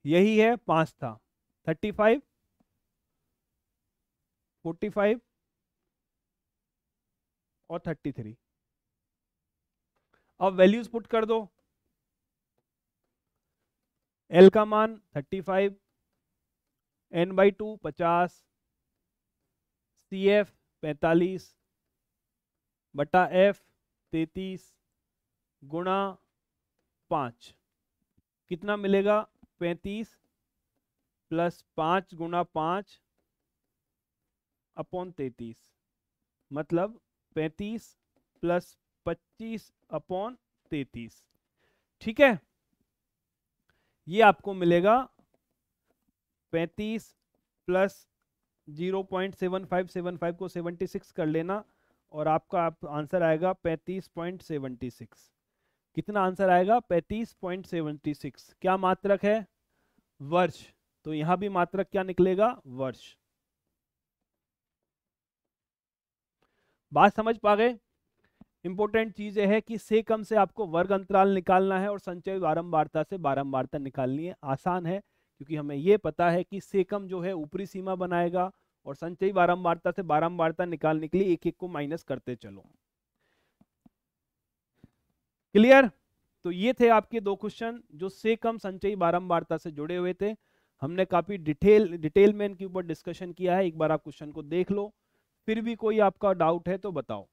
यही है पांच था थर्टी फाइव फोर्टी फाइव और थर्टी थ्री अब वैल्यूज पुट कर दो एल का मान 35 एन बाई टू पचास सी एफ पैंतालीस बटा एफ तैतीस गुणा पाँच कितना मिलेगा पैंतीस प्लस पाँच गुणा पाँच अपॉन तैतीस मतलब पैंतीस प्लस पच्चीस अपॉन तैतीस ठीक है ये आपको मिलेगा पैंतीस plus zero point seven five seven five को सेवेंटी सिक्स कर लेना और आपका आप आंसर आएगा पैंतीस पॉइंट सेवनटी सिक्स कितना आंसर आएगा पैंतीस पॉइंट सेवेंटी सिक्स क्या मात्रक है वर्ष तो यहां भी मात्रक क्या निकलेगा वर्ष बात समझ पा गए इंपॉर्टेंट चीज़ है कि से कम से आपको वर्ग अंतराल निकालना है और संचय बारंबारता से बारंबारता निकालनी है आसान है क्योंकि हमें ये पता है कि से कम जो है ऊपरी सीमा बनाएगा और संचयी बारंबारता से बारंबारता निकालने के लिए एक एक को माइनस करते चलो क्लियर तो ये थे आपके दो क्वेश्चन जो से कम संचयी बारंबारता से जुड़े हुए थे हमने काफ़ी डिटेल डिटेल में इनके ऊपर डिस्कशन किया है एक बार आप क्वेश्चन को देख लो फिर भी कोई आपका डाउट है तो बताओ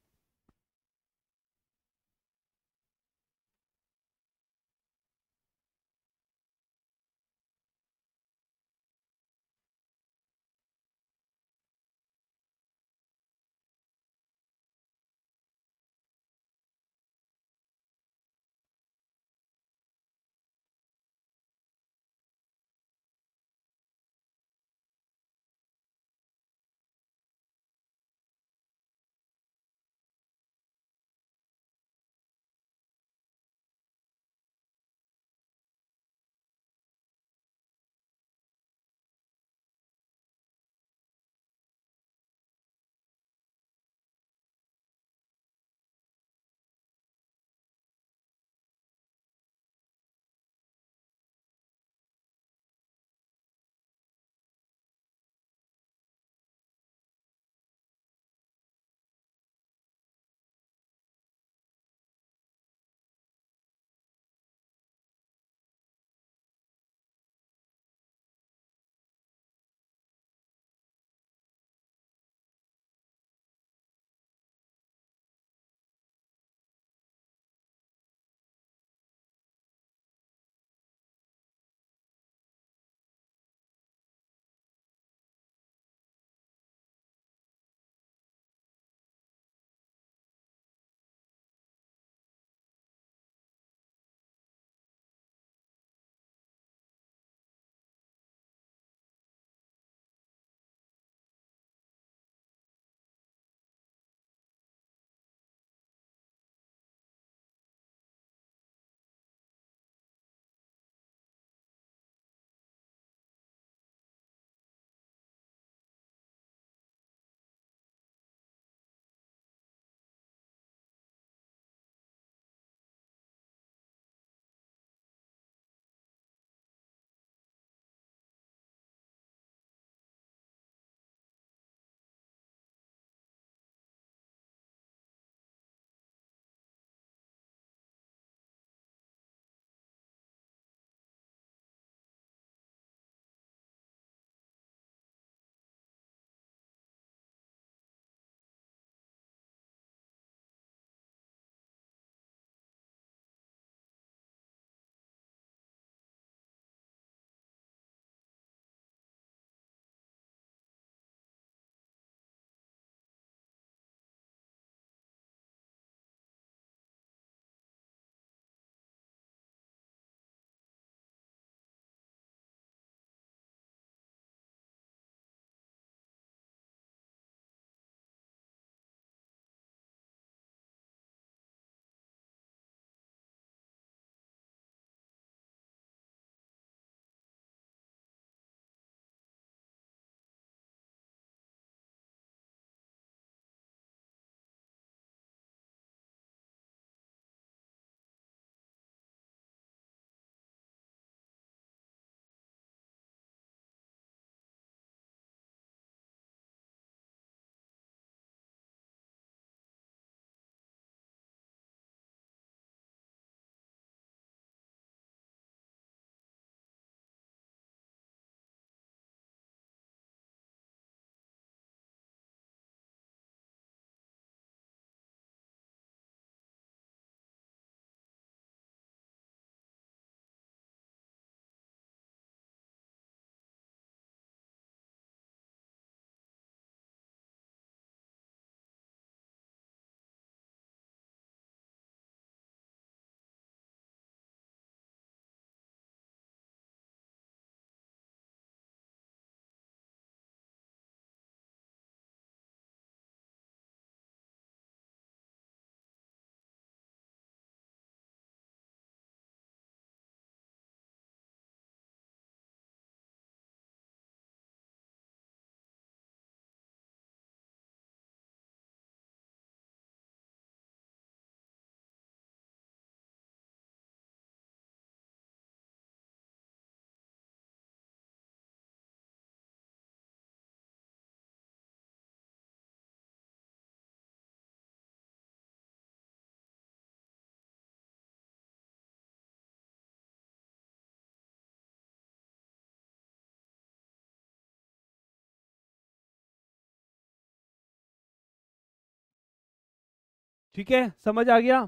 ठीक है समझ आ गया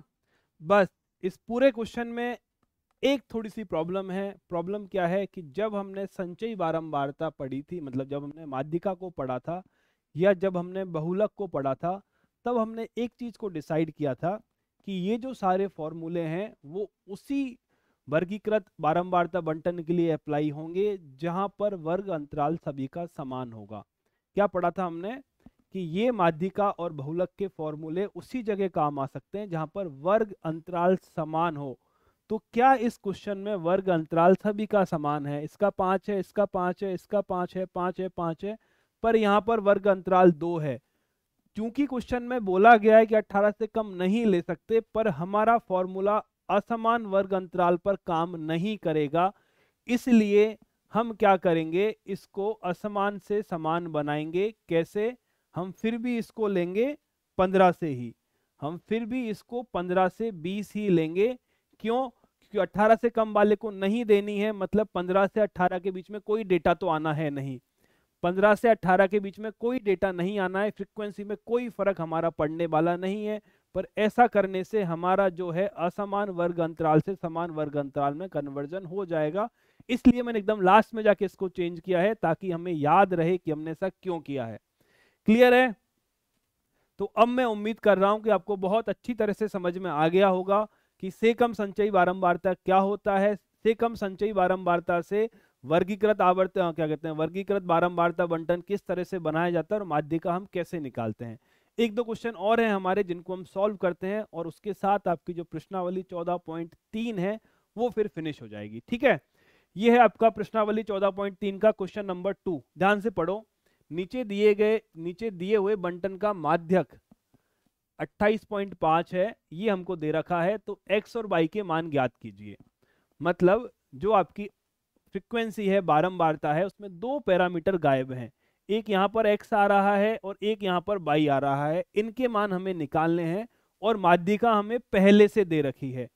बस इस पूरे क्वेश्चन में एक थोड़ी सी प्रॉब्लम है प्रॉब्लम क्या है कि जब हमने संचयी बारंबारता पढ़ी थी मतलब जब हमने माध्यिका को पढ़ा था या जब हमने बहुलक को पढ़ा था तब हमने एक चीज़ को डिसाइड किया था कि ये जो सारे फॉर्मूले हैं वो उसी वर्गीकृत बारंबारता बंटन के लिए अप्लाई होंगे जहां पर वर्ग अंतराल सभी का समान होगा क्या पढ़ा था हमने कि ये माध्यिका और बहुलक के फॉर्मूले उसी जगह काम आ सकते हैं जहां पर वर्ग अंतराल समान हो तो क्या इस क्वेश्चन में वर्ग अंतराल सभी का समान है इसका पाँच है इसका पाँच है इसका पाँच है पाँच है पाँच है पर यहाँ पर वर्ग अंतराल दो है क्योंकि क्वेश्चन में बोला गया है कि 18 से कम नहीं ले सकते पर हमारा फॉर्मूला असमान वर्ग अंतराल पर काम नहीं करेगा इसलिए हम क्या करेंगे इसको असमान से समान बनाएंगे कैसे हम फिर भी इसको लेंगे पंद्रह से ही हम फिर भी इसको पंद्रह से बीस ही लेंगे क्यों क्योंकि अट्ठारह से कम वाले को नहीं देनी है मतलब पंद्रह से अट्ठारह के बीच में कोई डेटा तो आना है नहीं पंद्रह से अट्ठारह के बीच में कोई डेटा नहीं आना है फ्रिक्वेंसी में कोई फर्क हमारा पड़ने वाला नहीं है पर ऐसा करने से हमारा जो है असमान वर्ग अंतराल से समान वर्ग अंतराल में कन्वर्जन हो जाएगा इसलिए मैंने एकदम लास्ट में जाके इसको चेंज किया है ताकि हमें याद रहे कि हमने ऐसा क्यों किया है क्लियर है तो अब मैं उम्मीद कर रहा हूं कि आपको बहुत अच्छी तरह से समझ में आ गया होगा कि से कम संचयी बारंबारता क्या होता है से कम संचयी बारंबारता से वर्गीकृत आवर्त क्या कहते हैं वर्गीकृत बारंबारता बंटन किस तरह से बनाया जाता है और का हम कैसे निकालते हैं एक दो क्वेश्चन और हैं हमारे जिनको हम सॉल्व करते हैं और उसके साथ आपकी जो प्रश्नावली चौदह पॉइंट तीन है वो फिर फिनिश हो जाएगी ठीक है ये है आपका प्रश्नावली चौदह पॉइंट तीन का क्वेश्चन नंबर टू ध्यान से पढ़ो नीचे दिए गए नीचे दिए हुए बंटन का माध्यक 28.5 है ये हमको दे रखा है तो x और y के मान ज्ञात कीजिए मतलब जो आपकी फ्रिक्वेंसी है बारंबारता है उसमें दो पैरामीटर गायब हैं एक यहाँ पर x आ रहा है और एक यहाँ पर y आ रहा है इनके मान हमें निकालने हैं और माध्यिका हमें पहले से दे रखी है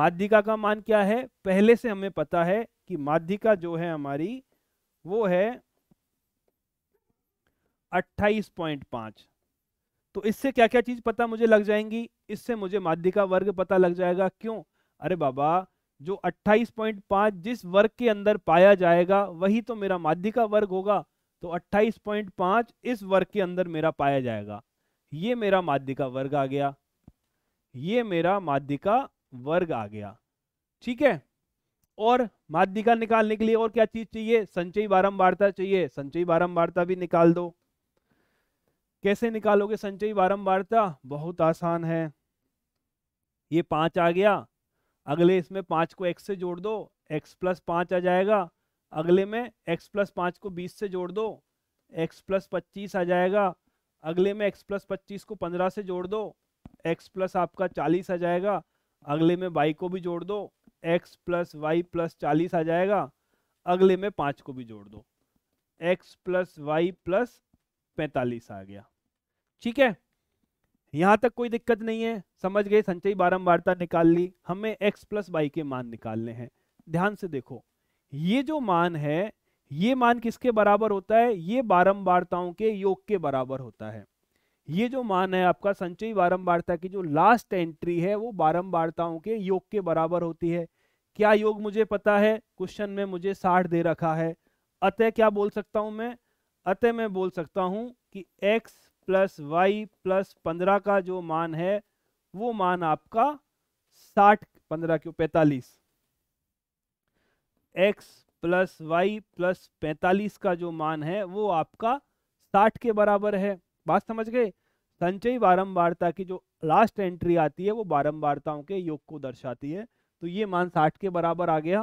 माध्यिका का मान क्या है पहले से हमें पता है कि माध्यिका जो है हमारी वो है 28.5 तो इससे क्या क्या चीज पता मुझे लग जाएंगी इससे मुझे माध्यिका वर्ग पता लग जाएगा क्यों अरे बाबा जो 28.5 जिस वर्ग के अंदर पाया जाएगा वही तो मेरा माध्यिका वर्ग होगा तो 28.5 इस वर्ग के अंदर मेरा पाया जाएगा ये मेरा माध्यिका वर्ग आ गया ये मेरा माध्यिका वर्ग आ गया ठीक है और माध्यिका निकालने के लिए और क्या चीज चाहिए संचयी बारंबारता चाहिए संचयी बारंबारता भी निकाल दो कैसे निकालोगे संचयी बारंबारता बहुत आसान है ये पाँच आ गया अगले इसमें पाँच को एक्स से जोड़ दो एक्स प्लस पाँच आ जाएगा अगले में एक्स प्लस पाँच को बीस से जोड़ दो एक्स प्लस पच्चीस आ जाएगा अगले में एक्स प्लस पच्चीस को पंद्रह से जोड़ दो एक्स प्लस आपका चालीस आ जाएगा अगले में वाई को भी जोड़ दो एक्स प्लस वाई प्लस चालीस आ जाएगा अगले में पाँच को भी जोड़ दो एक्स प्लस वाई प्लस पैंतालीस आ गया ठीक है यहां तक कोई दिक्कत नहीं है समझ गए संचयी बारंबारता निकाल ली हमें x प्लस वाई के मान निकालने हैं ध्यान से देखो ये जो मान है ये मान किसके बराबर होता है ये बारंबारताओं के योग के बराबर होता है ये जो मान है आपका संचयी बारंबारता की जो लास्ट एंट्री है वो बारंबारताओं के योग के बराबर होती है क्या योग मुझे पता है क्वेश्चन में मुझे साठ दे रखा है अतः क्या बोल सकता हूं मैं अतः मैं बोल सकता हूं कि एक्स प्लस वाई प्लस पंद्रह का जो मान है वो मान आपका साठ पंद्रह क्यों पैतालीस एक्स प्लस वाई प्लस पैंतालीस का जो मान है वो आपका साठ के बराबर है बात समझ गए संचयी बारंबारता की जो लास्ट एंट्री आती है वो बारंबारताओं के योग को दर्शाती है तो ये मान साठ के बराबर आ गया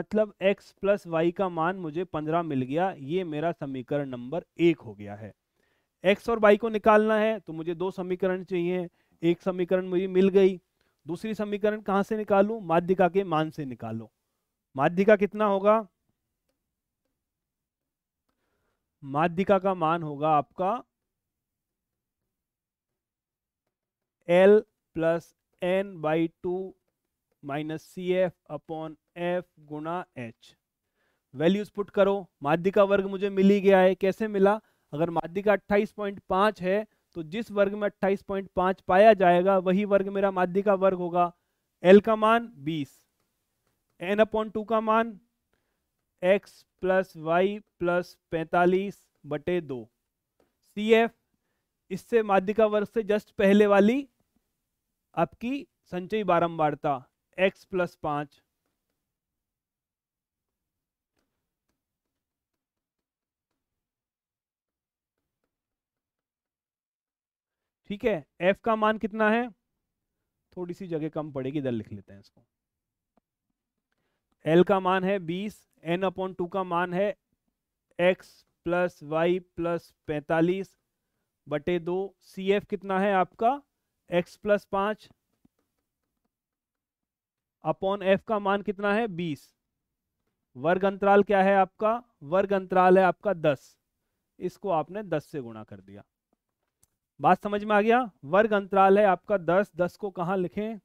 मतलब x प्लस वाई का मान मुझे पंद्रह मिल गया ये मेरा समीकरण नंबर एक हो गया है एक्स और वाई को निकालना है तो मुझे दो समीकरण चाहिए एक समीकरण मुझे मिल गई दूसरी समीकरण कहाँ से निकालू माध्यिका के मान से निकालो माध्यिका कितना होगा माध्यिका का मान होगा आपका L plus N by two minus C F upon F गुना एच वैल्यूज पुट करो माध्यिका वर्ग मुझे मिली गया है कैसे मिला अगर पॉइंट 28.5 है तो जिस वर्ग में 28.5 पाया जाएगा वही वर्ग मेरा का वर्ग होगा एल का मान 20 एन अपॉन टू का मान एक्स प्लस वाई प्लस पैंतालीस बटे दो सी एफ इससे माध्यिका वर्ग से जस्ट पहले वाली आपकी संचयी बारंबारता एक्स प्लस पाँच ठीक है एफ का मान कितना है थोड़ी सी जगह कम पड़ेगी इधर लिख लेते हैं इसको एल का मान है बीस एन अपॉन टू का मान है एक्स प्लस वाई प्लस पैंतालीस बटे दो सी एफ कितना है आपका एक्स प्लस पांच अपॉन एफ का मान कितना है बीस वर्ग अंतराल क्या है आपका वर्ग अंतराल है आपका दस इसको आपने दस से गुणा कर दिया बात समझ में आ गया वर्ग अंतराल है आपका दस दस को कहा लिखें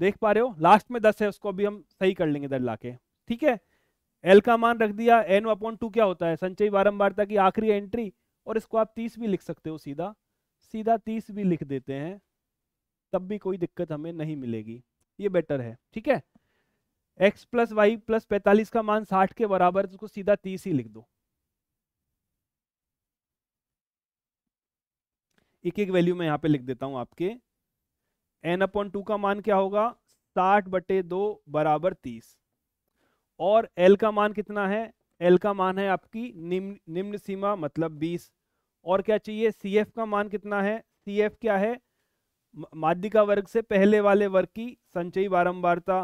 देख पा रहे हो लास्ट में दस है उसको भी हम सही कर लेंगे दर लाके ठीक है एल का मान रख दिया एन अपॉन टू क्या होता है संचयी बारंबारता की आखिरी एंट्री और इसको आप तीस भी लिख सकते हो सीधा सीधा तीस भी लिख देते हैं तब भी कोई दिक्कत हमें नहीं मिलेगी ये बेटर है ठीक है एक्स प्लस वाई प्लस पैंतालीस का मान साठ के बराबर तो उसको सीधा तीस ही लिख दो एक एक वैल्यू मैं यहां पे लिख देता हूं आपके एन अपॉन टू का मान क्या होगा साठ बटे दो बराबर तीस और एल का मान कितना है एल का मान है आपकी निम्न निम्न सीमा मतलब बीस और क्या चाहिए सी एफ का मान कितना है सी एफ क्या है का वर्ग से पहले वाले वर्ग की संचयी बारंबारता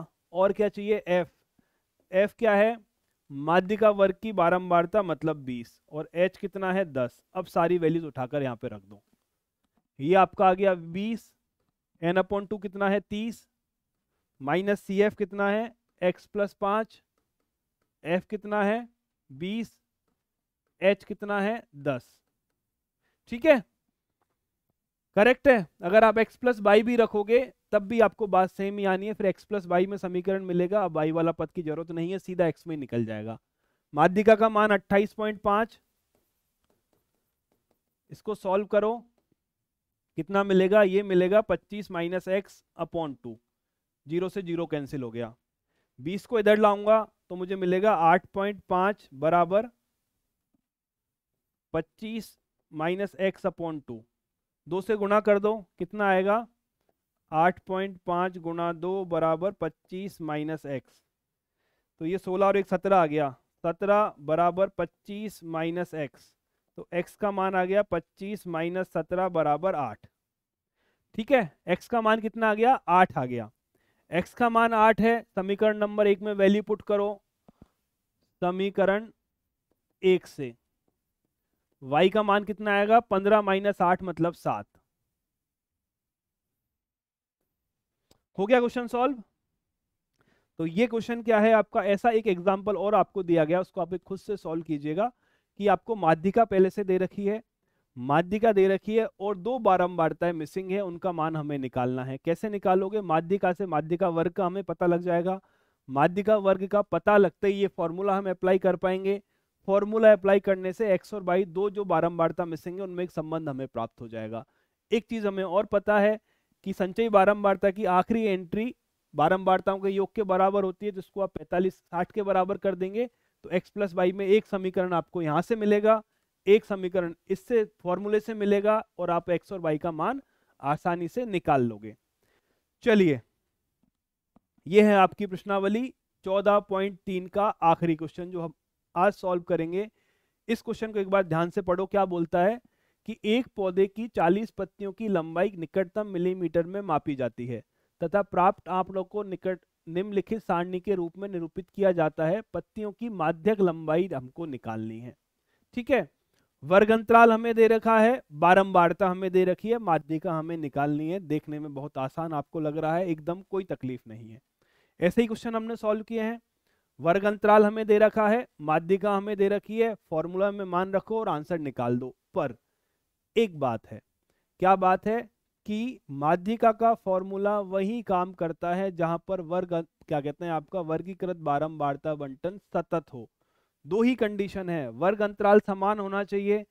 और क्या चाहिए एफ एफ क्या है का वर्ग की बारंबारता मतलब बीस और एच कितना है दस अब सारी वैल्यूज उठाकर यहाँ पे रख दो ये आपका आ गया बीस एन अपॉन टू कितना है तीस माइनस सी एफ कितना है एक्स प्लस पांच एफ कितना है बीस एच कितना है दस ठीक है करेक्ट है अगर आप एक्स प्लस वाई भी रखोगे तब भी आपको बात सेम ही आनी है फिर एक्स प्लस वाई में समीकरण मिलेगा अब वाई वाला पद की जरूरत नहीं है सीधा एक्स में निकल जाएगा माध्यिका का मान 28.5 इसको सॉल्व करो कितना मिलेगा ये मिलेगा 25 minus X upon two zero से जीरो कैंसिल हो गया 20 को इधर लाऊंगा तो मुझे मिलेगा 8.5 बराबर 25 माइनस एक्स अपॉन टू दो से गुणा कर दो कितना आएगा 8.5 गुणा दो बराबर पच्चीस माइनस एक्स तो ये सोलह और एक सत्रह आ गया सत्रह बराबर पच्चीस माइनस एक्स तो x का मान आ गया 25 माइनस सत्रह बराबर आठ ठीक है x का मान कितना आ गया आठ आ गया x का मान आठ है समीकरण नंबर एक में वैल्यू पुट करो समीकरण एक से y का मान कितना आएगा पंद्रह माइनस आठ मतलब सात हो गया क्वेश्चन सॉल्व तो ये क्वेश्चन क्या है आपका ऐसा एक एग्जाम्पल और आपको दिया गया उसको आप खुद से सॉल्व कीजिएगा कि आपको माध्यिका पहले से दे रखी है माध्यिका दे रखी है और दो बारंबारताएं मिसिंग है उनका मान हमें निकालना है कैसे निकालोगे माध्यिका से माध्यिका वर्ग का हमें पता लग जाएगा माध्यिका वर्ग का पता लगते ही ये फॉर्मूला हम अप्लाई कर पाएंगे फॉर्मूला अप्लाई करने से एक्स और बाई दो जो बारंबारता मिसिंग है उनमें एक संबंध हमें प्राप्त हो जाएगा एक चीज हमें और पता है कि संचयी बारंबारता की आखिरी एंट्री बारंबारताओं के योग के बराबर होती है जिसको आप 45 साठ के बराबर कर देंगे तो x प्लस वाई में एक समीकरण आपको यहाँ से मिलेगा एक समीकरण इससे फॉर्मूले से मिलेगा और आप x और y का मान आसानी से निकाल लोगे चलिए यह है आपकी प्रश्नावली 14.3 का आखिरी क्वेश्चन जो हम आज सॉल्व करेंगे इस क्वेश्चन को एक बार ध्यान से पढ़ो क्या बोलता है कि एक पौधे की 40 पत्तियों की लंबाई निकटतम मिलीमीटर में मापी जाती है तथा प्राप्त आंकड़ों को निकट निम्नलिखित सारणी के रूप में निरूपित किया जाता है पत्तियों की माध्यक लंबाई हमको निकालनी है ठीक है वर्ग अंतराल हमें दे रखा है बारंबारता हमें दे रखी है माध्यिका हमें निकालनी है देखने में बहुत आसान आपको लग रहा है एकदम कोई तकलीफ नहीं है ऐसे ही क्वेश्चन हमने सॉल्व किए हैं वर्ग अंतराल हमें दे रखा है माध्यिका हमें दे रखी है फॉर्मूला में मान रखो और आंसर निकाल दो पर एक बात है क्या बात है कि माध्यिका का फॉर्मूला वही काम करता है जहां पर वर्ग क्या कहते हैं आपका वर्गीकृत बारंबारता बंटन सतत हो दो ही कंडीशन है वर्ग अंतराल समान होना चाहिए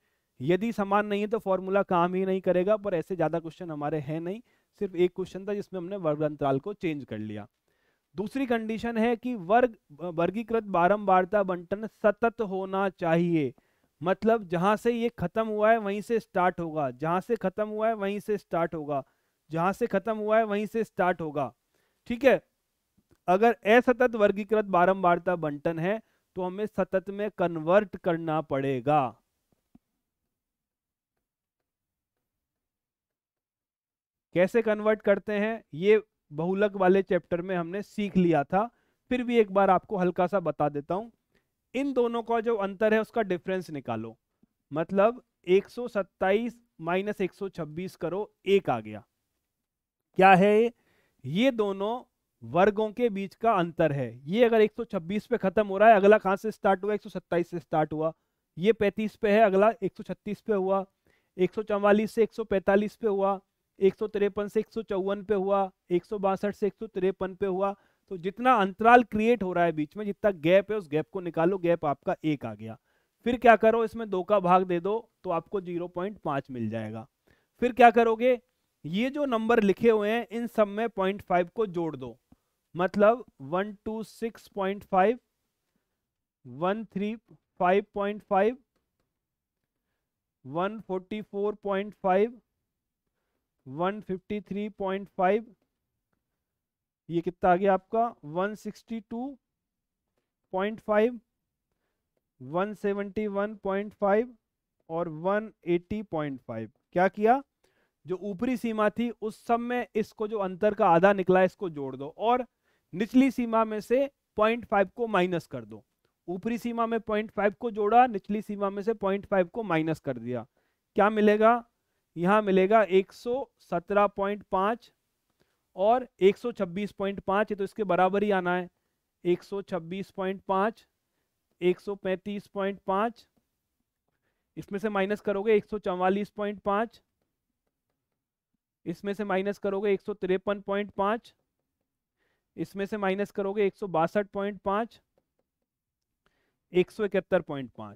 यदि समान नहीं है तो फॉर्मूला काम ही नहीं करेगा पर ऐसे ज़्यादा क्वेश्चन हमारे हैं नहीं सिर्फ एक क्वेश्चन था जिसमें हमने वर्ग अंतराल को चेंज कर लिया दूसरी कंडीशन है कि वर्ग वर्गीकृत बारंबारता बंटन सतत होना चाहिए मतलब जहाँ से ये ख़त्म हुआ है वहीं से स्टार्ट होगा जहाँ से ख़त्म हुआ है वहीं से स्टार्ट होगा जहाँ से ख़त्म हुआ है वहीं से स्टार्ट होगा ठीक है अगर असतत वर्गीकृत बारंबारता बंटन है तो हमें सतत में कन्वर्ट करना पड़ेगा कैसे कन्वर्ट करते हैं ये बहुलक वाले चैप्टर में हमने सीख लिया था फिर भी एक बार आपको हल्का सा बता देता हूं इन दोनों का जो अंतर है उसका डिफरेंस निकालो मतलब 127 माइनस 126 करो एक आ गया क्या है ये दोनों वर्गों के बीच का अंतर है ये अगर 126 पे खत्म हो रहा है अगला कहां से स्टार्ट हुआ 127 से स्टार्ट हुआ ये 35 पे है अगला 136 पे हुआ 144 से 145 पे हुआ एक से एक पे हुआ एक से एक पे हुआ तो जितना अंतराल क्रिएट हो रहा है बीच में जितना गैप है उस गैप को निकालो गैप आपका एक आ गया फिर क्या करो इसमें दो का भाग दे दो तो आपको जीरो पॉइंट पांच मिल जाएगा फिर क्या करोगे ये जो नंबर लिखे हुए हैं इन सब में पॉइंट फाइव को जोड़ दो मतलब one two six point five one three five point five one forty four point five one fifty three point five ये कितना आ गया आपका 162.5 171.5 और 180.5 क्या किया जो ऊपरी सीमा थी उस सब में इसको जो अंतर का आधा निकला इसको जोड़ दो और निचली सीमा में से 0.5 को माइनस कर दो ऊपरी सीमा में 0.5 को जोड़ा निचली सीमा में से 0.5 को माइनस कर दिया क्या मिलेगा यहाँ मिलेगा 117.5 और 126.5 है तो इसके बराबर ही आना है 126.5 135.5 इसमें से माइनस करोगे 144.5 इसमें से माइनस करोगे 153.5 इसमें से माइनस करोगे 162.5 171.5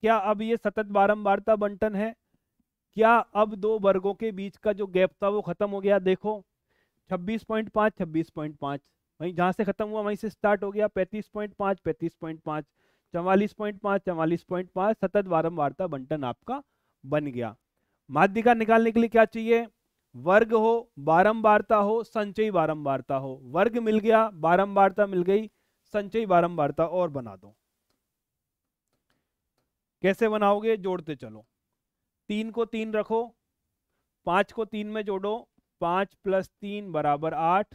क्या अब ये सतत बारंबारता बंटन है क्या अब दो वर्गों के बीच का जो गैप था वो खत्म हो गया देखो छब्बीस पॉइंट पाँच छब्बीस पॉइंट पाँच वहीं जहाँ से ख़त्म हुआ वहीं से स्टार्ट हो गया पैंतीस पॉइंट पाँच पैंतीस पॉइंट पाँच चवालीस पॉइंट पाँच चवालीस पॉइंट पाँच सतत वारंवारता बंटन आपका बन गया माध्यिका निकालने के लिए क्या चाहिए वर्ग हो बारंबारता हो संचयी बारंबारता हो वर्ग मिल गया बारंबारता मिल गई संचयी बारंबारता और बना दो कैसे बनाओगे जोड़ते चलो तीन को तीन रखो पांच को तीन में जोड़ो पाँच प्लस तीन बराबर आठ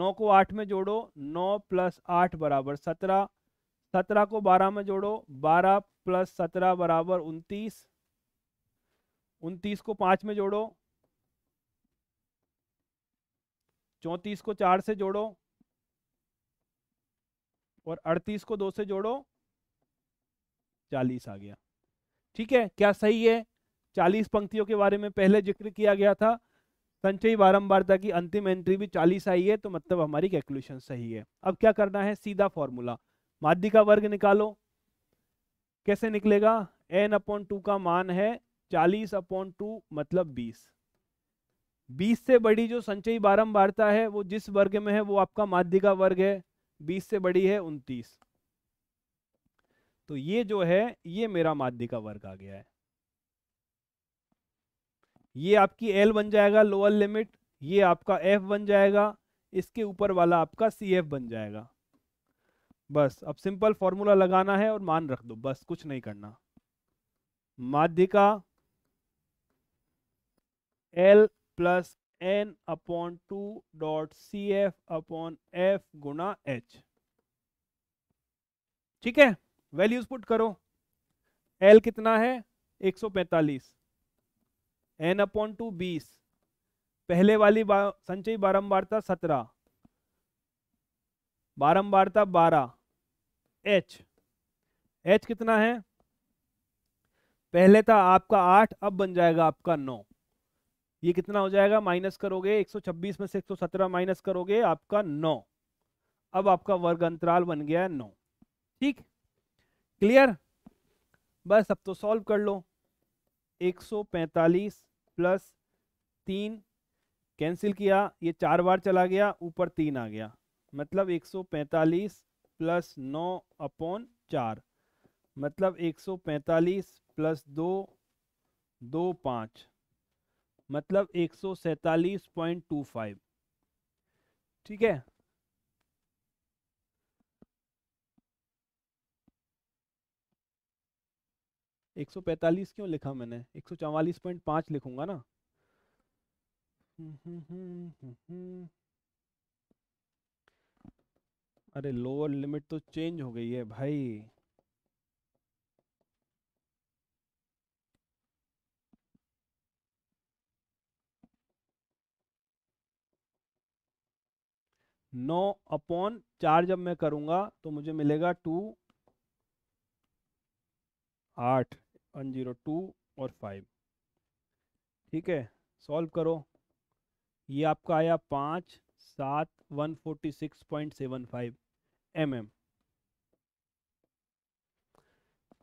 नौ को आठ में जोड़ो नौ प्लस आठ बराबर सत्रह सत्रह को बारह में जोड़ो बारह प्लस सत्रह बराबर उनतीस उनतीस को पाँच में जोड़ो चौंतीस को चार से जोड़ो और अड़तीस को दो से जोड़ो चालीस आ गया ठीक है क्या सही है चालीस पंक्तियों के बारे में पहले जिक्र किया गया था संचयी बारंबारता की अंतिम एंट्री भी चालीस आई है तो मतलब हमारी कैलकुलेशन सही है अब क्या करना है सीधा फॉर्मूला माध्य का वर्ग निकालो कैसे निकलेगा एन अपॉन टू का मान है चालीस अपॉन टू मतलब बीस बीस से बड़ी जो संचयी बारंबारता है वो जिस वर्ग में है वो आपका माध्य का वर्ग है बीस से बड़ी है उनतीस तो ये जो है ये मेरा माध्य का वर्ग आ गया है ये आपकी एल बन जाएगा लोअर लिमिट ये आपका एफ बन जाएगा इसके ऊपर वाला आपका सी एफ बन जाएगा बस अब सिंपल फॉर्मूला लगाना है और मान रख दो बस कुछ नहीं करना माध्यिका L plus N upon two dot C F upon F गुना एच ठीक है वैल्यूज पुट करो एल कितना है 145 एन अपॉन टू बीस पहले वाली बा, संचय बारंबारता सत्रह बारंबारता बारह एच एच कितना है पहले था आपका आठ अब बन जाएगा आपका नौ ये कितना हो जाएगा माइनस करोगे 126 में से 117 माइनस करोगे आपका नौ अब आपका वर्ग अंतराल बन गया है नौ ठीक क्लियर बस अब तो सॉल्व कर लो 145 प्लस तीन कैंसिल किया ये चार बार चला गया ऊपर तीन आ गया मतलब 145 प्लस नौ अपॉन चार मतलब 145 प्लस दो दो पाँच मतलब एक ठीक है 145 क्यों लिखा मैंने 144.5 लिखूंगा ना अरे लोअर लिमिट तो चेंज हो गई है भाई नौ अपॉन चार जब मैं करूंगा तो मुझे मिलेगा टू आठ वन जीरो टू और फाइव ठीक है सॉल्व करो ये आपका आया पाँच सात one forty six point seven five M M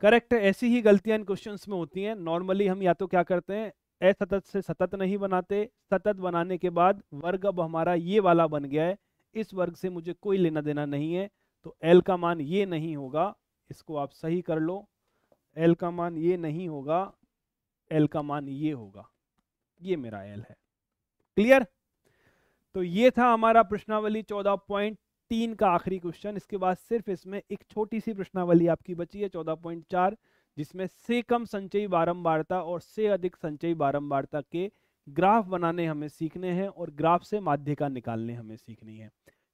correct है ऐसी ही गलतियां इन क्वेश्चंस में होती हैं नॉर्मली हम या तो क्या करते हैं असतत से सतत नहीं बनाते सतत बनाने के बाद वर्ग अब हमारा ये वाला बन गया है इस वर्ग से मुझे कोई लेना देना नहीं है तो एल का मान ये नहीं होगा इसको आप सही कर लो एल का मान ये नहीं होगा एल का मान ये होगा ये मेरा एल है क्लियर तो ये था हमारा प्रश्नावली चौदह पॉइंट तीन का आखिरी क्वेश्चन इसके बाद सिर्फ इसमें एक छोटी सी प्रश्नावली आपकी बची है चौदह पॉइंट चार जिसमें से कम संचयी बारंबारता और से अधिक संचयी बारंबारता के ग्राफ बनाने हमें सीखने हैं और ग्राफ से माध्यिका निकालने हमें सीखनी है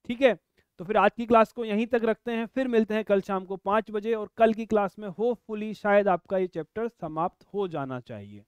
ठीक है तो फिर आज की क्लास को यहीं तक रखते हैं फिर मिलते हैं कल शाम को पाँच बजे और कल की क्लास में होपफुली शायद आपका ये चैप्टर समाप्त हो जाना चाहिए